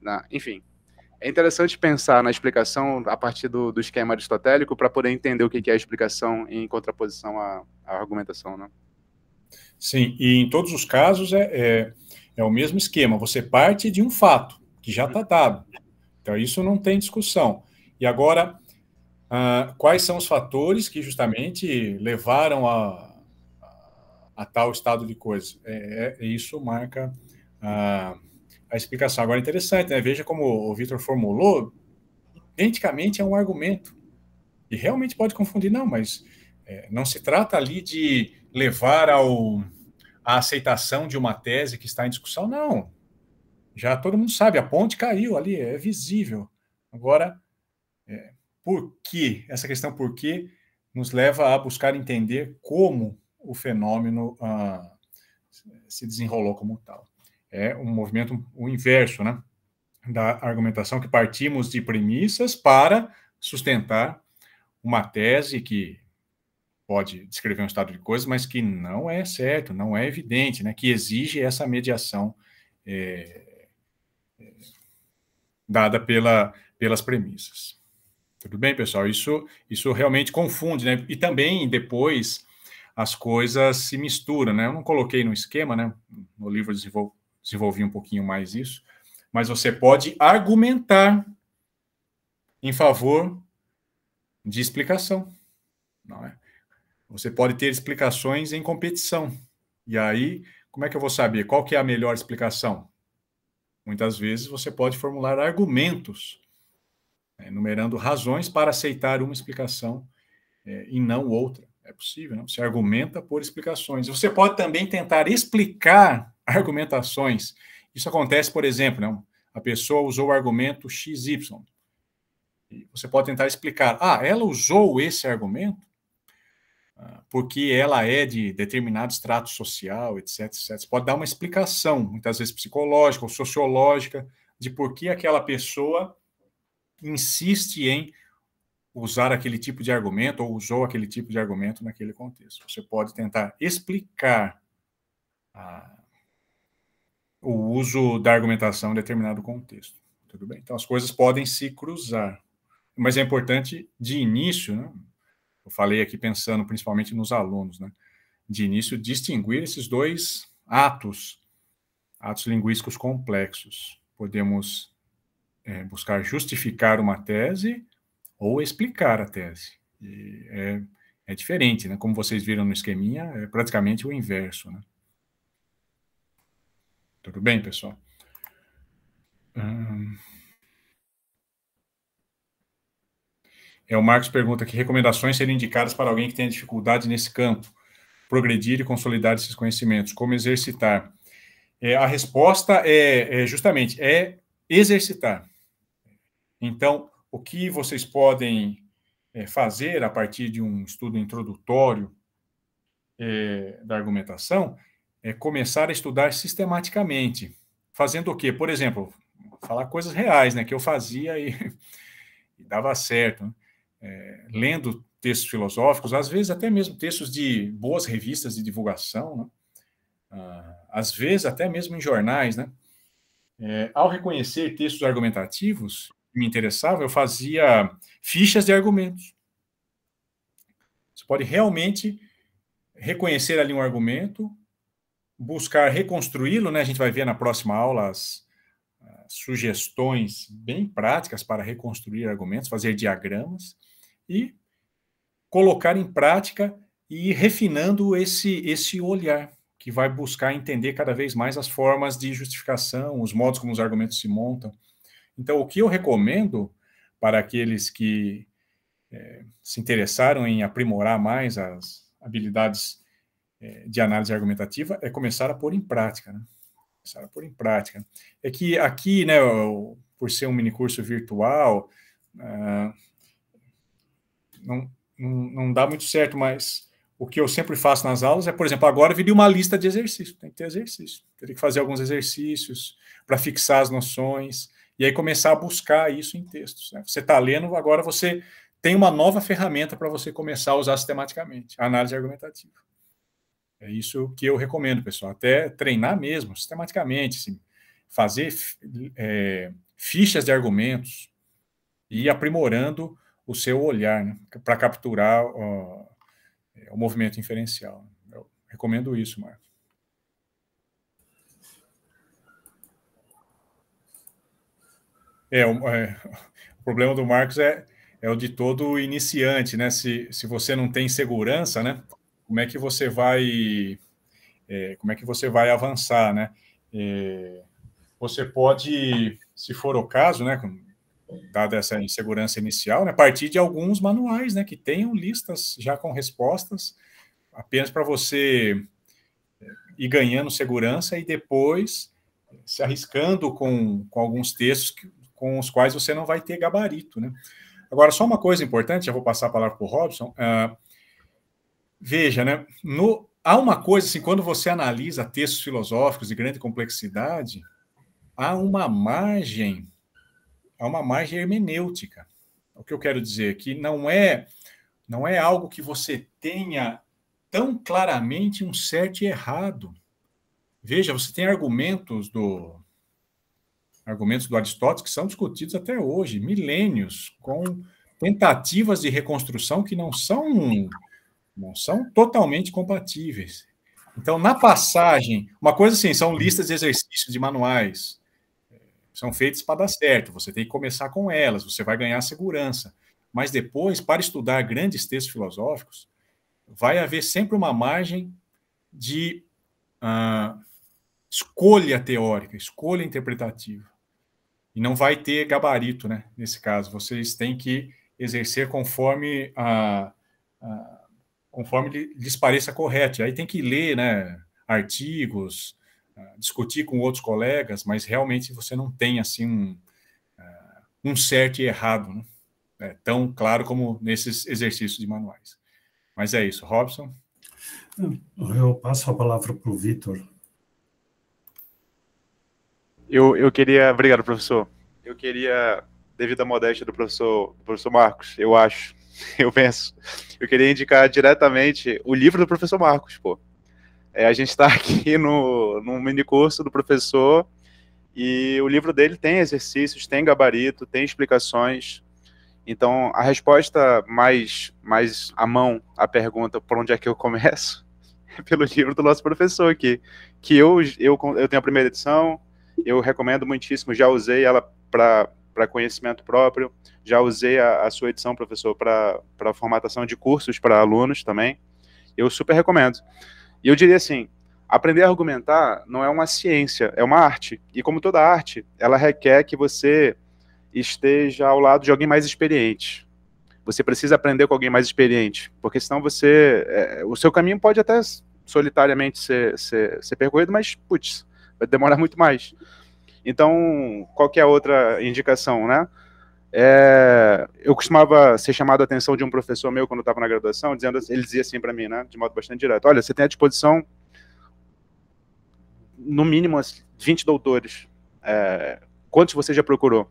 na... Enfim, é interessante pensar na explicação a partir do, do esquema aristotélico para poder entender o que é a explicação em contraposição à, à argumentação, né? Sim, e em todos os casos é, é, é, o mesmo esquema. Você parte de um fato que já está dado. Então, isso não tem discussão. E agora, ah, quais são os fatores que justamente levaram a, a, tal estado de coisa? É, é isso marca a, ah, a explicação. Agora, interessante, né? Veja como o Vitor formulou, identicamente é um argumento. E realmente pode confundir, não, mas é, não se trata ali de levar ao, à aceitação de uma tese que está em discussão, não. Já todo mundo sabe, a ponte caiu ali, é visível. Agora, é, por que? Essa questão por que nos leva a buscar entender como o fenômeno ah, se desenrolou como tal é um movimento o inverso, né? Da argumentação que partimos de premissas para sustentar uma tese que pode descrever um estado de coisas, mas que não é certo, não é evidente, né? Que exige essa mediação é, é dada pela, pelas premissas. Tudo bem, pessoal? Isso, isso realmente confunde, né? E também depois as coisas se misturam, né? Eu não coloquei no esquema, né? No livro desenvol desenvolvi um pouquinho mais isso, mas você pode argumentar em favor de explicação. Não é? Você pode ter explicações em competição. E aí, como é que eu vou saber qual que é a melhor explicação? Muitas vezes você pode formular argumentos, é, enumerando razões para aceitar uma explicação é, e não outra. É possível, não? Você argumenta por explicações. Você pode também tentar explicar argumentações. Isso acontece, por exemplo, né? a pessoa usou o argumento XY. Você pode tentar explicar. Ah, ela usou esse argumento ah, porque ela é de determinado extrato social, etc, etc. Você pode dar uma explicação, muitas vezes psicológica ou sociológica, de por que aquela pessoa insiste em usar aquele tipo de argumento ou usou aquele tipo de argumento naquele contexto. Você pode tentar explicar a, o uso da argumentação em determinado contexto. Tudo bem? Então, as coisas podem se cruzar. Mas é importante, de início, né? eu falei aqui pensando principalmente nos alunos, né? de início, distinguir esses dois atos, atos linguísticos complexos. Podemos é, buscar justificar uma tese ou explicar a tese. E é, é diferente, né? como vocês viram no esqueminha, é praticamente o inverso. Né? Tudo bem, pessoal? Hum... É, o Marcos pergunta que recomendações seriam indicadas para alguém que tenha dificuldade nesse campo, progredir e consolidar esses conhecimentos, como exercitar. É, a resposta é, é justamente é exercitar. Então, o que vocês podem é, fazer a partir de um estudo introdutório é, da argumentação é, começar a estudar sistematicamente, fazendo o quê? Por exemplo, falar coisas reais, né, que eu fazia e, e dava certo, né? é, lendo textos filosóficos, às vezes até mesmo textos de boas revistas de divulgação, né? Ah, às vezes até mesmo em jornais, né? É, ao reconhecer textos argumentativos que me interessavam, eu fazia fichas de argumentos. Você pode realmente reconhecer ali um argumento, buscar reconstruí-lo, né? A gente vai ver na próxima aula as sugestões bem práticas para reconstruir argumentos, fazer diagramas e colocar em prática e ir refinando esse esse olhar que vai buscar entender cada vez mais as formas de justificação, os modos como os argumentos se montam. Então, o que eu recomendo para aqueles que é, se interessaram em aprimorar mais as habilidades é, de análise argumentativa é começar a pôr em prática. Né? Começar a pôr em prática. É que aqui, né, por ser um mini curso virtual, uh, não, não, não dá muito certo, mas o que eu sempre faço nas aulas é, por exemplo, agora viria uma lista de exercícios, tem que ter exercício, teria que fazer alguns exercícios para fixar as noções, e aí começar a buscar isso em textos. Né? Você está lendo, agora você tem uma nova ferramenta para você começar a usar sistematicamente, a análise argumentativa. É isso que eu recomendo, pessoal. Até treinar mesmo, sistematicamente, assim, fazer é, fichas de argumentos e aprimorando o seu olhar né, para capturar ó, é, o movimento inferencial. Eu recomendo isso, Marco. É, o, é, o problema do Marcos é, é o de todo iniciante, né? Se, se você não tem segurança, né? como é que você vai é, como é que você vai avançar, né? É, você pode, se for o caso, né, dada essa insegurança inicial, né, partir de alguns manuais, né, que tenham listas já com respostas, apenas para você é, ir ganhando segurança e depois se arriscando com, com alguns textos que, com os quais você não vai ter gabarito, né? Agora, só uma coisa importante, já vou passar a palavra para o Robson. Uh, Veja, né? No, há uma coisa assim, quando você analisa textos filosóficos de grande complexidade, há uma margem, há uma margem hermenêutica. O que eu quero dizer aqui é não é não é algo que você tenha tão claramente um certo e errado. Veja, você tem argumentos do argumentos do Aristóteles que são discutidos até hoje, milênios, com tentativas de reconstrução que não são não são totalmente compatíveis. Então, na passagem, uma coisa assim, são listas de exercícios de manuais. Eh, são feitas para dar certo, você tem que começar com elas, você vai ganhar segurança. Mas depois, para estudar grandes textos filosóficos, vai haver sempre uma margem de uh, escolha teórica, escolha interpretativa. E não vai ter gabarito, né? Nesse caso, vocês têm que exercer conforme a conforme lhes pareça correto. Aí tem que ler né, artigos, ah, discutir com outros colegas, mas realmente você não tem assim um, ah, um certo e errado, né? é tão claro como nesses exercícios de manuais. Mas é isso, Robson. Eu passo a palavra para o Vitor. Eu, eu queria. Obrigado, professor. Eu queria, devido à modéstia do professor, do professor Marcos, eu acho eu penso. Eu queria indicar diretamente o livro do professor Marcos, pô. É, a gente está aqui no, no mini curso do professor e o livro dele tem exercícios, tem gabarito, tem explicações. Então, a resposta mais, mais à mão à pergunta por onde é que eu começo é pelo livro do nosso professor aqui, que eu, eu, eu tenho a primeira edição, eu recomendo muitíssimo, já usei ela para para conhecimento próprio. Já usei a, a sua edição, professor, para formatação de cursos para alunos também. Eu super recomendo. E eu diria assim, aprender a argumentar não é uma ciência, é uma arte. E como toda arte, ela requer que você esteja ao lado de alguém mais experiente. Você precisa aprender com alguém mais experiente, porque senão você, é, o seu caminho pode até solitariamente ser, ser, ser percorrido, mas, putz, vai demorar muito mais. Então, qualquer é outra indicação, né? É, eu costumava ser chamado a atenção de um professor meu quando eu estava na graduação, dizendo, ele dizia assim para mim, né, de modo bastante direto, olha, você tem à disposição no mínimo 20 doutores. É, quantos você já procurou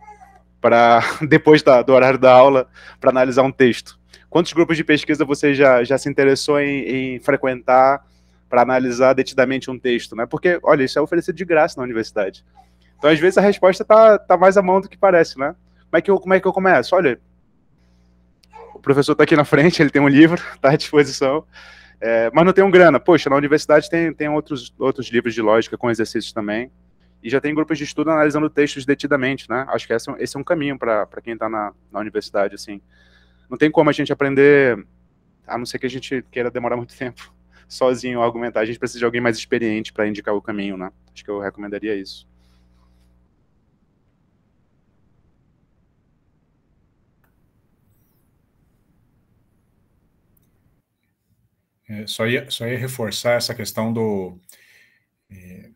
para depois da, do horário da aula para analisar um texto? Quantos grupos de pesquisa você já, já se interessou em, em frequentar para analisar detidamente um texto, né? Porque, olha, isso é oferecido de graça na universidade. Então, às vezes, a resposta tá, tá mais à mão do que parece, né? Como é que eu, como é que eu começo? Olha, o professor está aqui na frente, ele tem um livro, está à disposição, é, mas não tem um grana. Poxa, na universidade tem, tem outros, outros livros de lógica com exercícios também, e já tem grupos de estudo analisando textos detidamente, né? Acho que esse, esse é um caminho para quem está na, na universidade, assim. Não tem como a gente aprender, a não ser que a gente queira demorar muito tempo sozinho a argumentar. A gente precisa de alguém mais experiente para indicar o caminho, né? Acho que eu recomendaria isso. É, só, ia, só ia reforçar essa questão do é,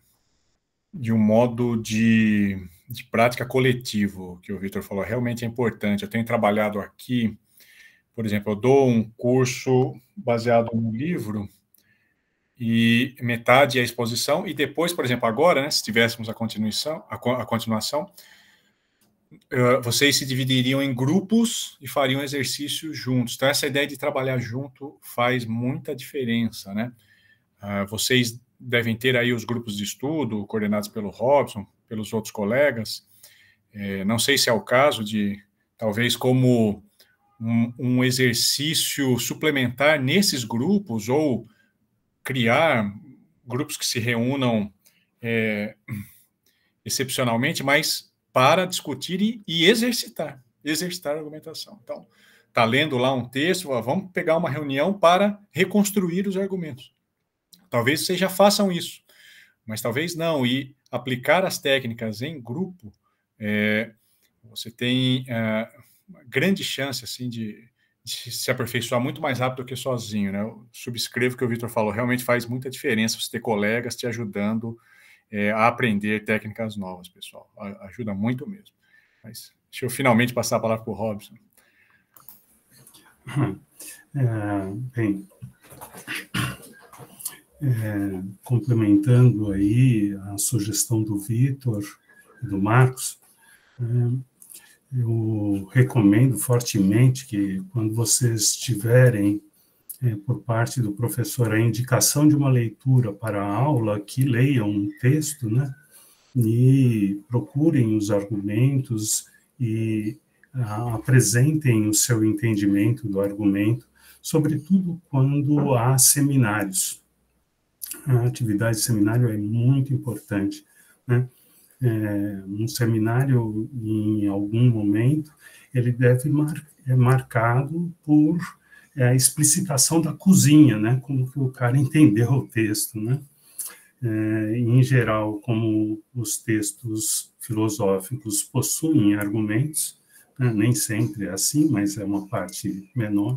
de um modo de, de prática coletivo que o Vitor falou, realmente é importante. Eu tenho trabalhado aqui, por exemplo, eu dou um curso baseado no livro e metade é a exposição e depois, por exemplo, agora, né, se tivéssemos a continuação, a, a continuação, vocês se dividiriam em grupos e fariam exercícios juntos. Então, essa ideia de trabalhar junto faz muita diferença, né? Ah, vocês devem ter aí os grupos de estudo coordenados pelo Robson, pelos outros colegas. É, não sei se é o caso de, talvez, como um, exercício suplementar nesses grupos ou criar grupos que se reúnam é, excepcionalmente, mas para discutir e, e exercitar, exercitar a argumentação. Então, está lendo lá um texto, vamos pegar uma reunião para reconstruir os argumentos. Talvez vocês já façam isso, mas talvez não. E aplicar as técnicas em grupo, é, você tem é, uma grande chance assim de, de, se aperfeiçoar muito mais rápido do que sozinho. Né? Eu subscrevo o que o Vitor falou, realmente faz muita diferença você ter colegas te ajudando é, a aprender técnicas novas, pessoal. A, ajuda muito mesmo. Mas deixa eu finalmente passar a palavra para o Robson. É, bem, é, complementando aí a sugestão do Vitor e do Marcos, é, eu recomendo fortemente que quando vocês tiverem é, por parte do professor a indicação de uma leitura para a aula, que leiam um texto, né? E procurem os argumentos e a, ah, apresentem o seu entendimento do argumento, sobretudo quando há seminários. A atividade de seminário é muito importante, né? É, um seminário, em algum momento, ele deve mar, é marcado por é a explicitação da cozinha, né? Como que o cara entendeu o texto, né? É, em geral, como os textos filosóficos possuem argumentos, né? nem sempre é assim, mas é uma parte menor,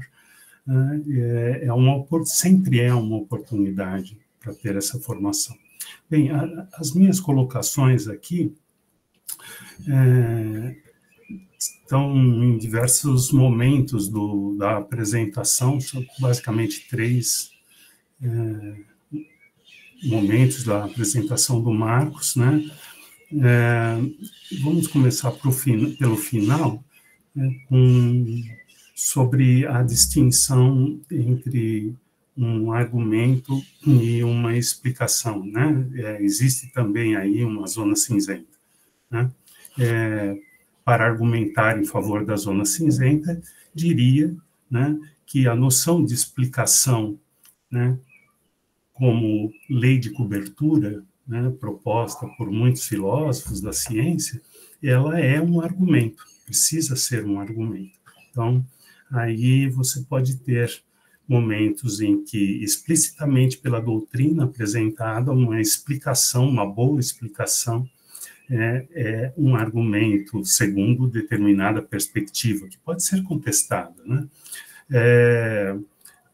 né? é, é, uma, sempre é uma oportunidade para ter essa formação. Bem, a, as minhas colocações aqui é, então, em diversos momentos do, da apresentação, são basicamente três é, momentos da apresentação do Marcos, né? É, vamos começar fin pelo final, né, com, sobre a distinção entre um argumento e uma explicação, né? É, existe também aí uma zona cinzenta, né? É, para argumentar em favor da zona cinzenta, diria né, que a noção de explicação né, como lei de cobertura, né, proposta por muitos filósofos da ciência, ela é um argumento, precisa ser um argumento. Então, aí você pode ter momentos em que, explicitamente pela doutrina apresentada, uma explicação, uma boa explicação é, é um argumento segundo determinada perspectiva, que pode ser contestada. Né? É,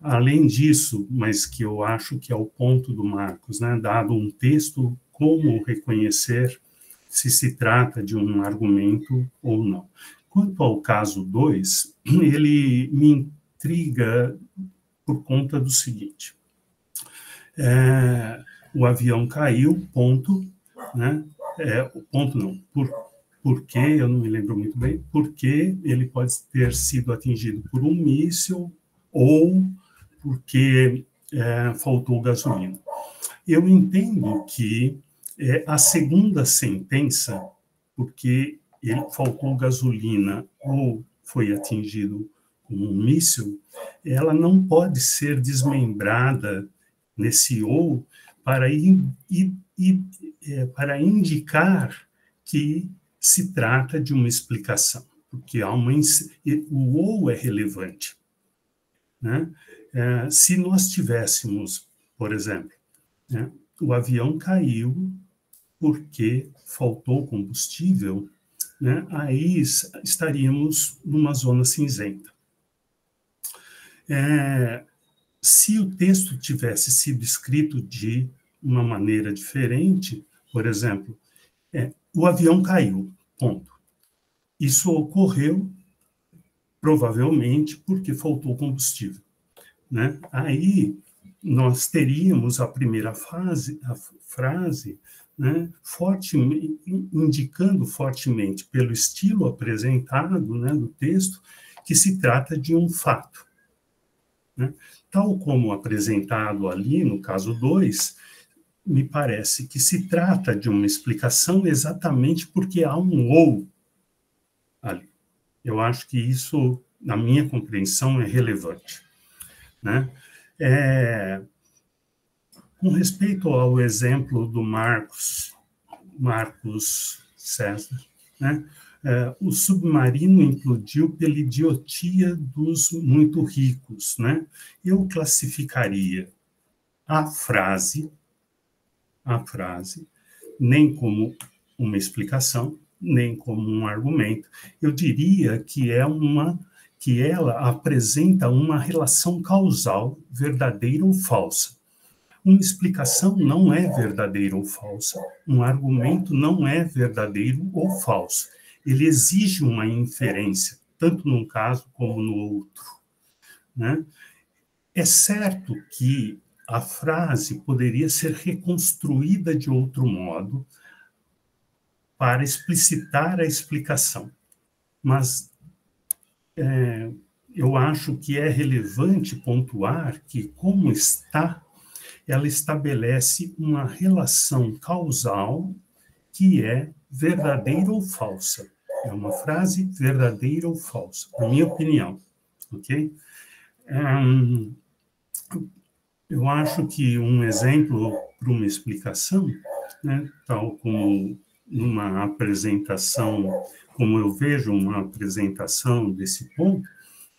além disso, mas que eu acho que é o ponto do Marcos, né, dado um texto, como reconhecer se se trata de um argumento ou não. Quanto ao caso 2, ele me intriga por conta do seguinte. É, o avião caiu, ponto, né? É, o ponto não. Por, por que, eu não me lembro muito bem, porque ele pode ter sido atingido por um míssil ou porque é, faltou gasolina. Eu entendo que é, a segunda sentença, porque ele faltou gasolina ou foi atingido com um míssil, ela não pode ser desmembrada nesse ou para ir, ir, ir é, para indicar que se trata de uma explicação, porque há uma, o ou é relevante. Né? É, se nós tivéssemos, por exemplo, né, o avião caiu porque faltou combustível, né, aí estaríamos numa zona cinzenta. É, se o texto tivesse sido escrito de uma maneira diferente, por exemplo, é, o avião caiu, ponto. Isso ocorreu provavelmente porque faltou combustível. Né? Aí nós teríamos a primeira fase, a frase, né, forte, indicando fortemente pelo estilo apresentado né, do texto que se trata de um fato. Né? Tal como apresentado ali no caso 2, me parece que se trata de uma explicação exatamente porque há um ou ali. Eu acho que isso, na minha compreensão, é relevante. Né? É, com respeito ao exemplo do Marcos, Marcos César, né? é, o submarino implodiu pela idiotia dos muito ricos. Né? Eu classificaria a frase a frase nem como uma explicação, nem como um argumento. Eu diria que é uma que ela apresenta uma relação causal verdadeira ou falsa. Uma explicação não é verdadeira ou falsa. Um argumento não é verdadeiro ou falso. Ele exige uma inferência, tanto num caso como no outro. Né? É certo que a frase poderia ser reconstruída de outro modo para explicitar a explicação. Mas é, eu acho que é relevante pontuar que, como está, ela estabelece uma relação causal que é verdadeira ou falsa. É uma frase verdadeira ou falsa, na minha opinião. Ok? Um, eu acho que um exemplo para uma explicação, né, tal como numa apresentação, como eu vejo uma apresentação desse ponto,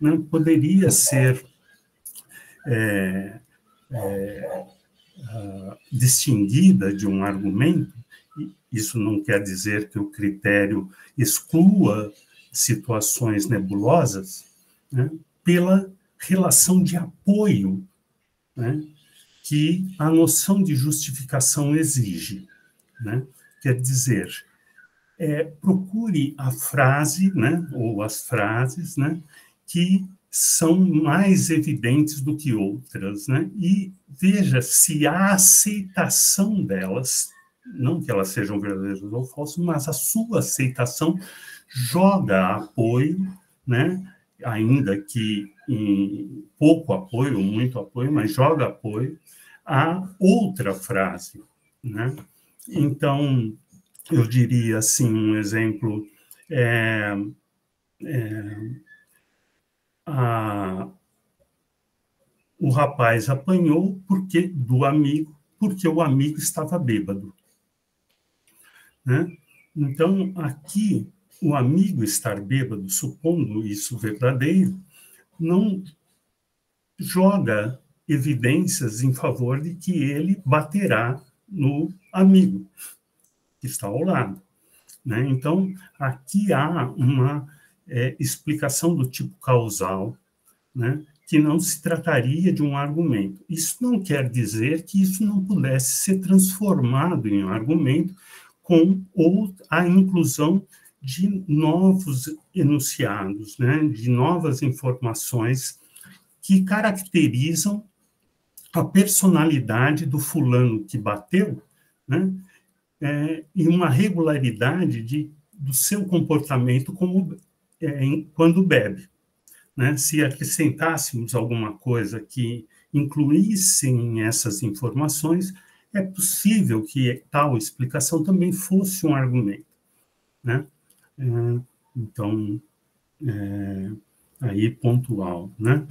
né, poderia ser é, é, distinguida de um argumento. Isso não quer dizer que o critério exclua situações nebulosas, né, pela relação de apoio né, que a noção de justificação exige. Né? Quer dizer, é, procure a frase, né, ou as frases, né, que são mais evidentes do que outras, né? E veja se a aceitação delas, não que elas sejam verdadeiras ou falsas, mas a sua aceitação joga apoio, né? Ainda que em pouco apoio, muito apoio, mas joga apoio à outra frase. Né? Então, eu diria assim: um exemplo é, é a, o rapaz apanhou porque do amigo, porque o amigo estava bêbado. Né? Então, aqui, o amigo estar bêbado, supondo isso verdadeiro, não joga evidências em favor de que ele baterá no amigo que está ao lado. Né? Então, aqui há uma é, explicação do tipo causal, né? que não se trataria de um argumento. Isso não quer dizer que isso não pudesse ser transformado em um argumento com a inclusão de novos enunciados, né, de novas informações que caracterizam a personalidade do fulano que bateu, né, é, e uma regularidade de, do seu comportamento como, é, quando bebe. Né? Se acrescentássemos alguma coisa que incluíssem essas informações, é possível que tal explicação também fosse um argumento. Né? É, então, é, aí pontual, né?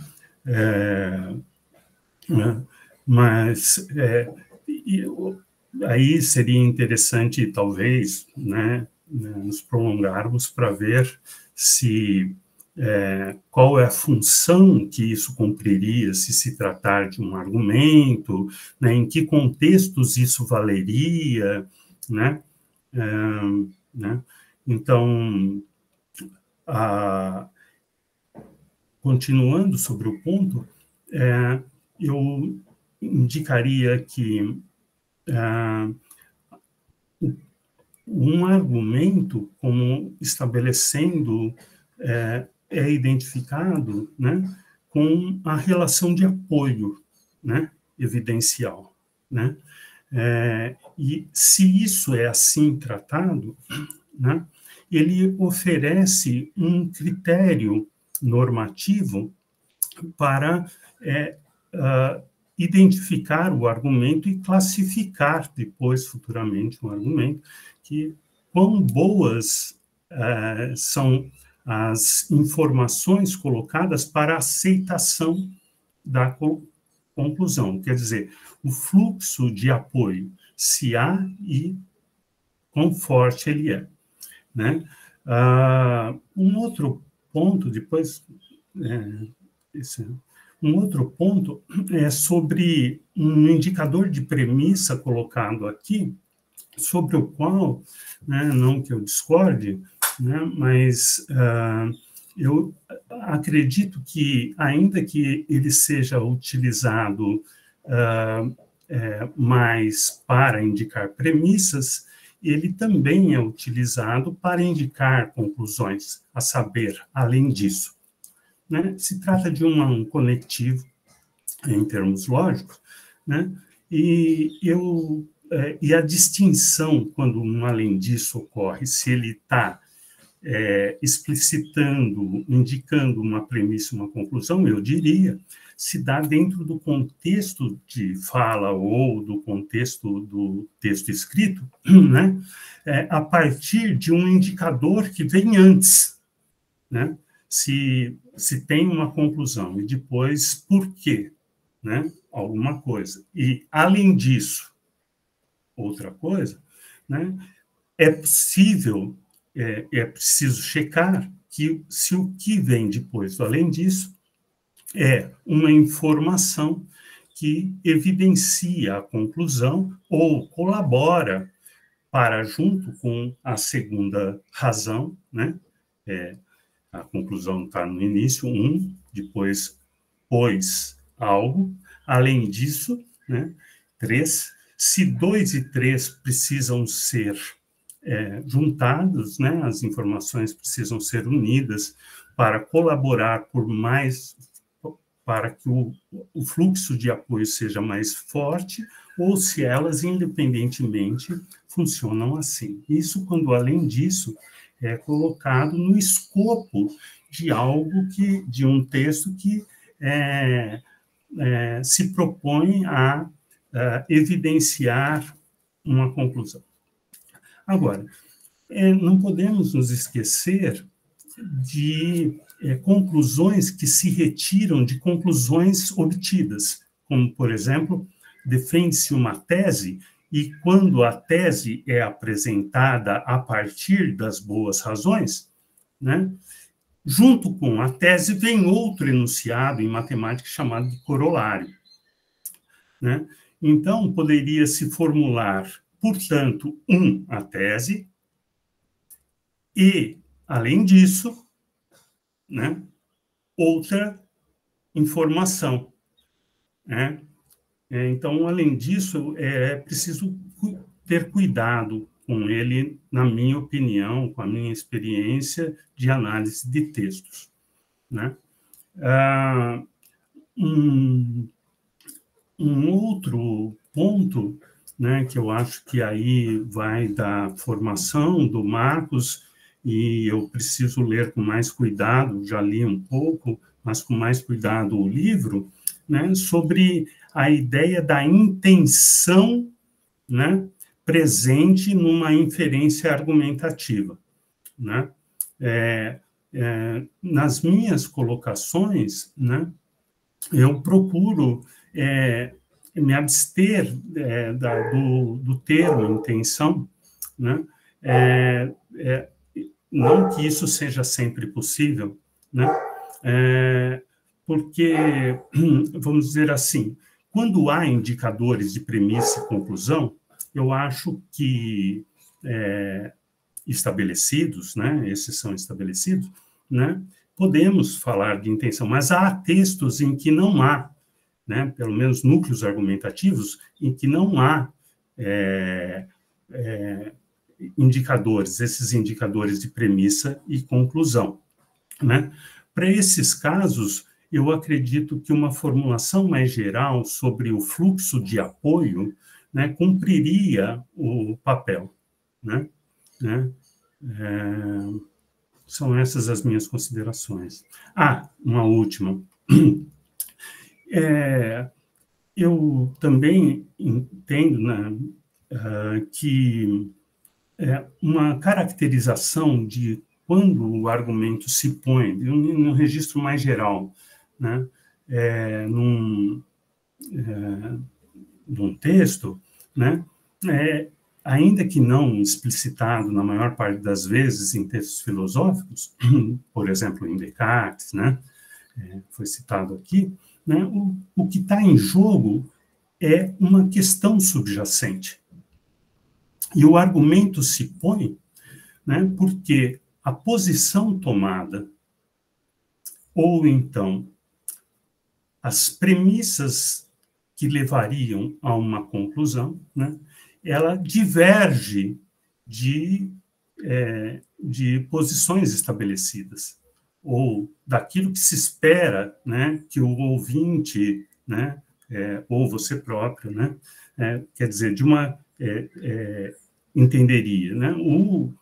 É, né? mas é, eu, aí seria interessante, talvez, né, né, nos prolongarmos para ver se é, qual é a função que isso cumpriria se se tratar de um argumento, né, em que contextos isso valeria, né, é, né então, a, continuando sobre o ponto, é, eu indicaria que é, um argumento como estabelecendo é, é identificado né, com a relação de apoio né, evidencial. Né? É, e se isso é assim tratado, né, ele oferece um critério normativo para é, uh, identificar o argumento e classificar depois, futuramente, um argumento, que quão boas uh, são as informações colocadas para aceitação da co conclusão. Quer dizer, o fluxo de apoio, se há e quão forte ele é. Né? Uh, um outro ponto, depois, é, esse, um outro ponto é sobre um indicador de premissa colocado aqui, sobre o qual, né, não que eu discorde, né, mas uh, eu acredito que, ainda que ele seja utilizado uh, é, mais para indicar premissas, ele também é utilizado para indicar conclusões, a saber, além disso. Né? Se trata de um conectivo, em termos lógicos, né? e, eu, é, e a distinção, quando um além disso ocorre, se ele está é, explicitando, indicando uma premissa, uma conclusão, eu diria se dá dentro do contexto de fala ou do contexto do texto escrito, né, é, a partir de um indicador que vem antes, né, se, se tem uma conclusão e depois por quê, né, alguma coisa. E, além disso, outra coisa, né, é possível, é, é preciso checar que se o que vem depois, além disso, é uma informação que evidencia a conclusão ou colabora para, junto com a segunda razão, né? É, a conclusão está no início, um, depois, pois, algo. Além disso, né? Três, se dois e três precisam ser é, juntados, né? As informações precisam ser unidas para colaborar por mais para que o, o fluxo de apoio seja mais forte, ou se elas independentemente funcionam assim. Isso quando, além disso, é colocado no escopo de algo que, de um texto que é, é, se propõe a, a, é, evidenciar uma conclusão. Agora, é, não podemos nos esquecer de é, conclusões que se retiram de conclusões obtidas, como, por exemplo, defende-se uma tese e, quando a tese é apresentada a partir das boas razões, né, junto com a tese vem outro enunciado em matemática chamado de corolário. Né? Então, poderia-se formular, portanto, um, a tese, e, além disso, né, outra informação. Né? É, então, além disso, é, é preciso ter cuidado com ele, na minha opinião, com a minha experiência de análise de textos. Né? Ah, um, um, outro ponto né, que eu acho que aí vai da formação do Marcos e eu preciso ler com mais cuidado, já li um pouco, mas com mais cuidado o livro, né, sobre a ideia da intenção né, presente numa inferência argumentativa. Né? É, é, nas minhas colocações, né, eu procuro é, me abster é, da, do, do, termo intenção, né, é, é, não que isso seja sempre possível, né? É, porque, vamos dizer assim, quando há indicadores de premissa e conclusão, eu acho que é, estabelecidos, né? Esses são estabelecidos, né? Podemos falar de intenção, mas há textos em que não há, né? Pelo menos núcleos argumentativos em que não há é, é indicadores, esses indicadores de premissa e conclusão. Né? Para esses casos, eu acredito que uma formulação mais geral sobre o fluxo de apoio né, cumpriria o papel. Né? né? É, são essas as minhas considerações. Ah, uma última. É, eu também entendo né, ah, que é, uma caracterização de quando o argumento se põe, no registro mais geral, né, é, num, é, num texto, né, é, ainda que não explicitado na maior parte das vezes em textos filosóficos, por exemplo, em Descartes, né, é, foi citado aqui, né, o, o que está em jogo é uma questão subjacente. E o argumento se põe né, porque a posição tomada, ou então as premissas que levariam a uma conclusão, né, ela diverge de, é, de posições estabelecidas, ou daquilo que se espera né, que o ouvinte, né, é, ou você próprio, né, é, quer dizer, de uma é, é, entenderia. Né? O,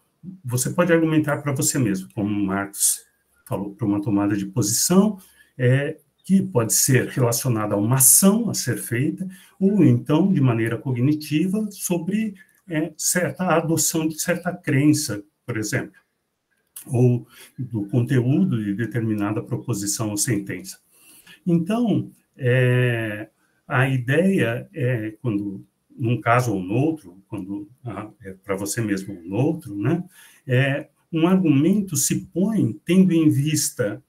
você pode argumentar para você mesmo, como Marx falou, para uma tomada de posição, é, que pode ser relacionada a uma ação a ser feita, ou então, de maneira cognitiva, sobre é, certa adoção de certa crença, por exemplo, ou do conteúdo de determinada proposição ou sentença. Então, é, a ideia é, quando num caso ou no outro, quando ah, é para você mesmo ou no outro, né? É, um argumento se põe tendo em vista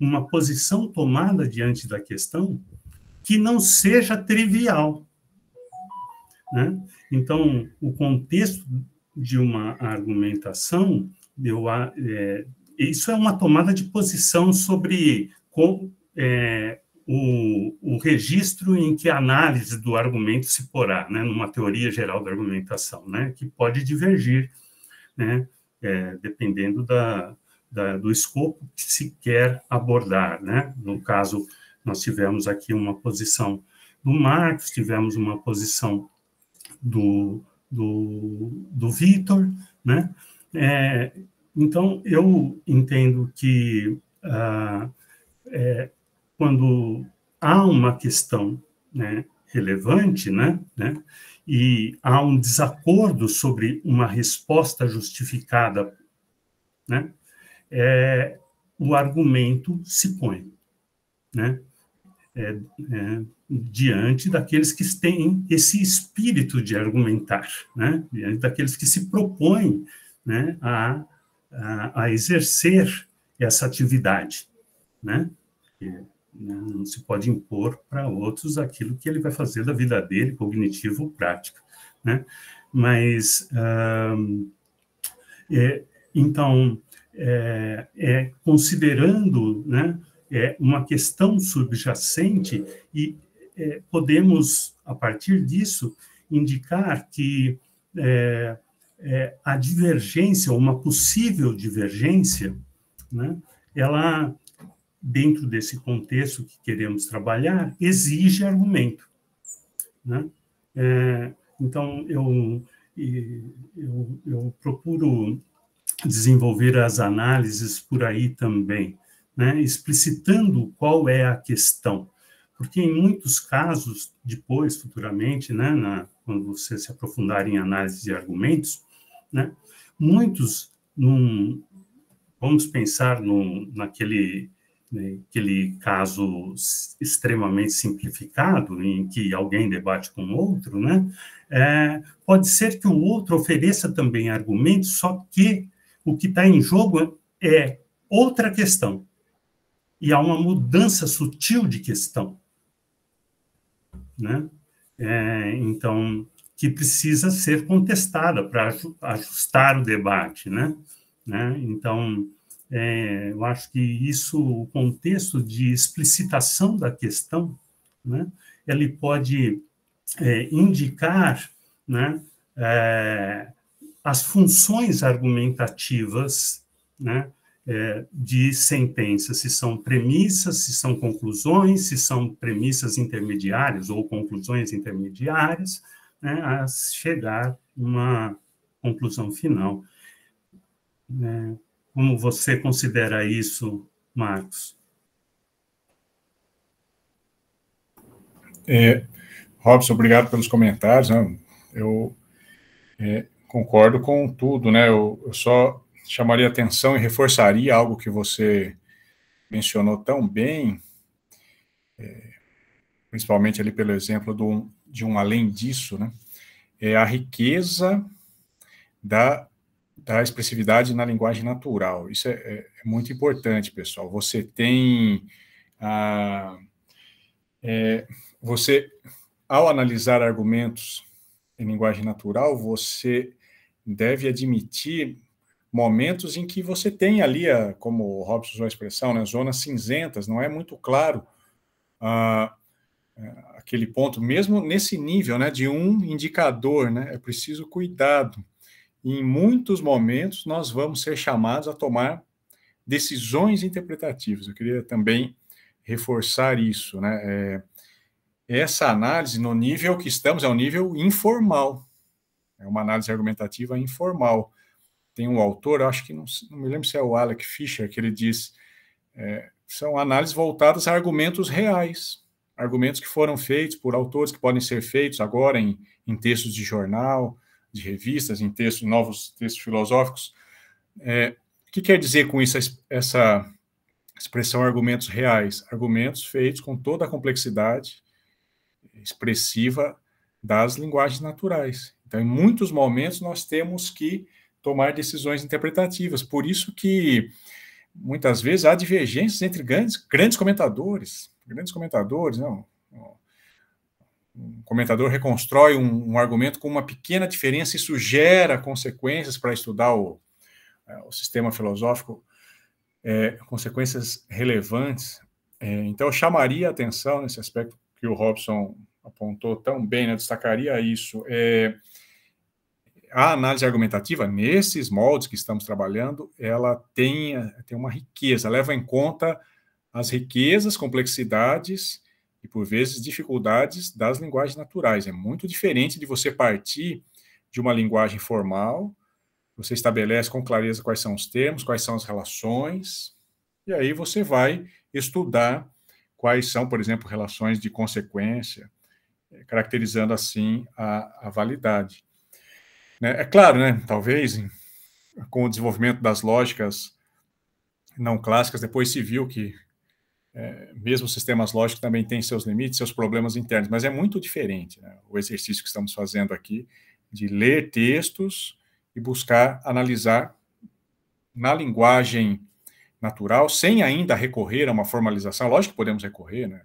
uma posição tomada diante da questão que não seja trivial. Né? Então, o contexto de uma argumentação, eu, é, isso é uma tomada de posição sobre como, é, o, registro em que a análise do argumento se porá, né, numa teoria geral da argumentação, né, que pode divergir, né, é, dependendo da, da, do escopo que se quer abordar. Né? No caso, nós tivemos aqui uma posição do Marx, tivemos uma posição do, do, do Vitor. Né? É, então, eu entendo que ah, é, quando há uma questão né, relevante, né, né, e há um desacordo sobre uma resposta justificada, né, é, o argumento se põe, né, é, é, diante daqueles que têm esse espírito de argumentar, né, diante daqueles que se propõem, né, a, a, a exercer essa atividade, né, né? Não se pode impor para outros aquilo que ele vai fazer da vida dele, cognitivo ou prática. Né? Mas, é, então, é, é considerando né, é uma questão subjacente e é, podemos, a partir disso, indicar que é, é, a divergência, uma possível divergência, né, ela dentro desse contexto que queremos trabalhar, exige argumento. Né? É, então, eu, eu, eu, procuro desenvolver as análises por aí também, né? explicitando qual é a questão. Porque em muitos casos, depois, futuramente, né, na, quando você se aprofundar em análise de argumentos, né, muitos, num, vamos pensar naquele né, aquele caso extremamente simplificado, em que alguém debate com outro, né, é, pode ser que o outro ofereça também argumentos, só que o que está em jogo é outra questão. E há uma mudança sutil de questão. Né? É, então, que precisa ser contestada para ajustar o debate. Né? né? Então, é, eu acho que isso, o contexto de explicitação da questão, né, ele pode é, indicar né, é, as funções argumentativas né, é, de sentenças, se são premissas, se são conclusões, se são premissas intermediárias ou conclusões intermediárias, né, a chegar uma conclusão final. Né. Como você considera isso, Marcos? É, Robson, obrigado pelos comentários. Né? Eu é, concordo com tudo, né? Eu, eu, só chamaria atenção e reforçaria algo que você mencionou tão bem, é, principalmente ali pelo exemplo do, de um além disso, né? É a riqueza da da expressividade na linguagem natural. Isso é, é, é muito importante, pessoal. Você tem. Ah, é, você, ao analisar argumentos em linguagem natural, você deve admitir momentos em que você tem ali, a, como o Robson usou a expressão, né, zonas cinzentas, não é muito claro ah, eh, aquele ponto, mesmo nesse nível né, de um indicador, né, é preciso cuidado em muitos momentos nós vamos ser chamados a tomar decisões interpretativas. Eu queria também reforçar isso, né? É, essa análise no nível que estamos é um nível informal, é uma análise argumentativa informal. Tem um autor, acho que não, não me lembro se é o Alec Fisher, que ele diz é, são análises voltadas a argumentos reais, argumentos que foram feitos por autores que podem ser feitos agora em, em textos de jornal, de revistas, em textos, novos textos filosóficos. É, o que quer dizer com isso essa expressão argumentos reais? Argumentos feitos com toda a complexidade expressiva das linguagens naturais. Então, em muitos momentos, nós temos que tomar decisões interpretativas. Por isso que, muitas vezes, há divergências entre grandes, grandes comentadores. Grandes comentadores, não, um comentador reconstrói um, um, argumento com uma pequena diferença, isso gera consequências para estudar o, é, o sistema filosófico, é, consequências relevantes. É, então, eu chamaria a atenção nesse aspecto que o Robson apontou tão bem, né, destacaria isso. É, a análise argumentativa, nesses moldes que estamos trabalhando, ela tem, tem uma riqueza, leva em conta as riquezas, complexidades e, por vezes, dificuldades das linguagens naturais. É muito diferente de você partir de uma linguagem formal, você estabelece com clareza quais são os termos, quais são as relações, e aí você vai estudar quais são, por exemplo, relações de consequência, eh, caracterizando assim a, a validade. Né, é claro, né? talvez com o desenvolvimento das lógicas não clássicas, depois se viu que é, mesmo sistemas lógicos também têm seus limites, seus problemas internos, mas é muito diferente né? o exercício que estamos fazendo aqui de ler textos e buscar analisar na linguagem natural, sem ainda recorrer a uma formalização. Lógico que podemos recorrer, né?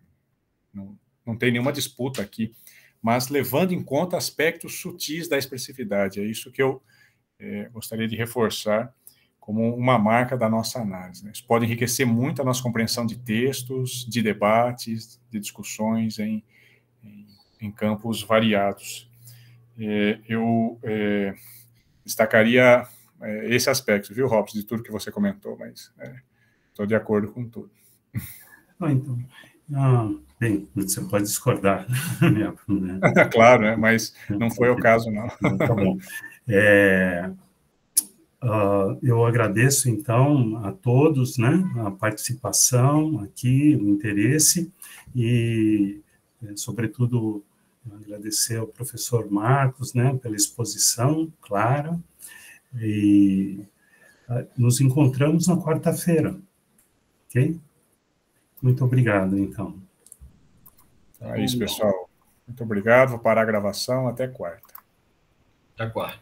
não, não tem nenhuma disputa aqui, mas levando em conta aspectos sutis da expressividade. É isso que eu é, gostaria de reforçar como uma marca da nossa análise. Né? Isso pode enriquecer muito a nossa compreensão de textos, de debates, de discussões em, em, em campos variados. É, eu é, destacaria é, esse aspecto, viu, Robson, de tudo que você comentou, mas estou é, de acordo com tudo. Ah, então. Ah, bem, você pode discordar. Né? claro, né? mas não foi o caso, não. Então, tá bom. É, Uh, eu agradeço, então, a todos, né, a participação aqui, o interesse, e, eh, sobretudo, agradecer ao professor Marcos, né, pela exposição clara, e uh, nos encontramos na quarta-feira, ok? Muito obrigado, então. Então é isso, pessoal. Muito obrigado, vou parar a gravação, até quarta. Até quarta.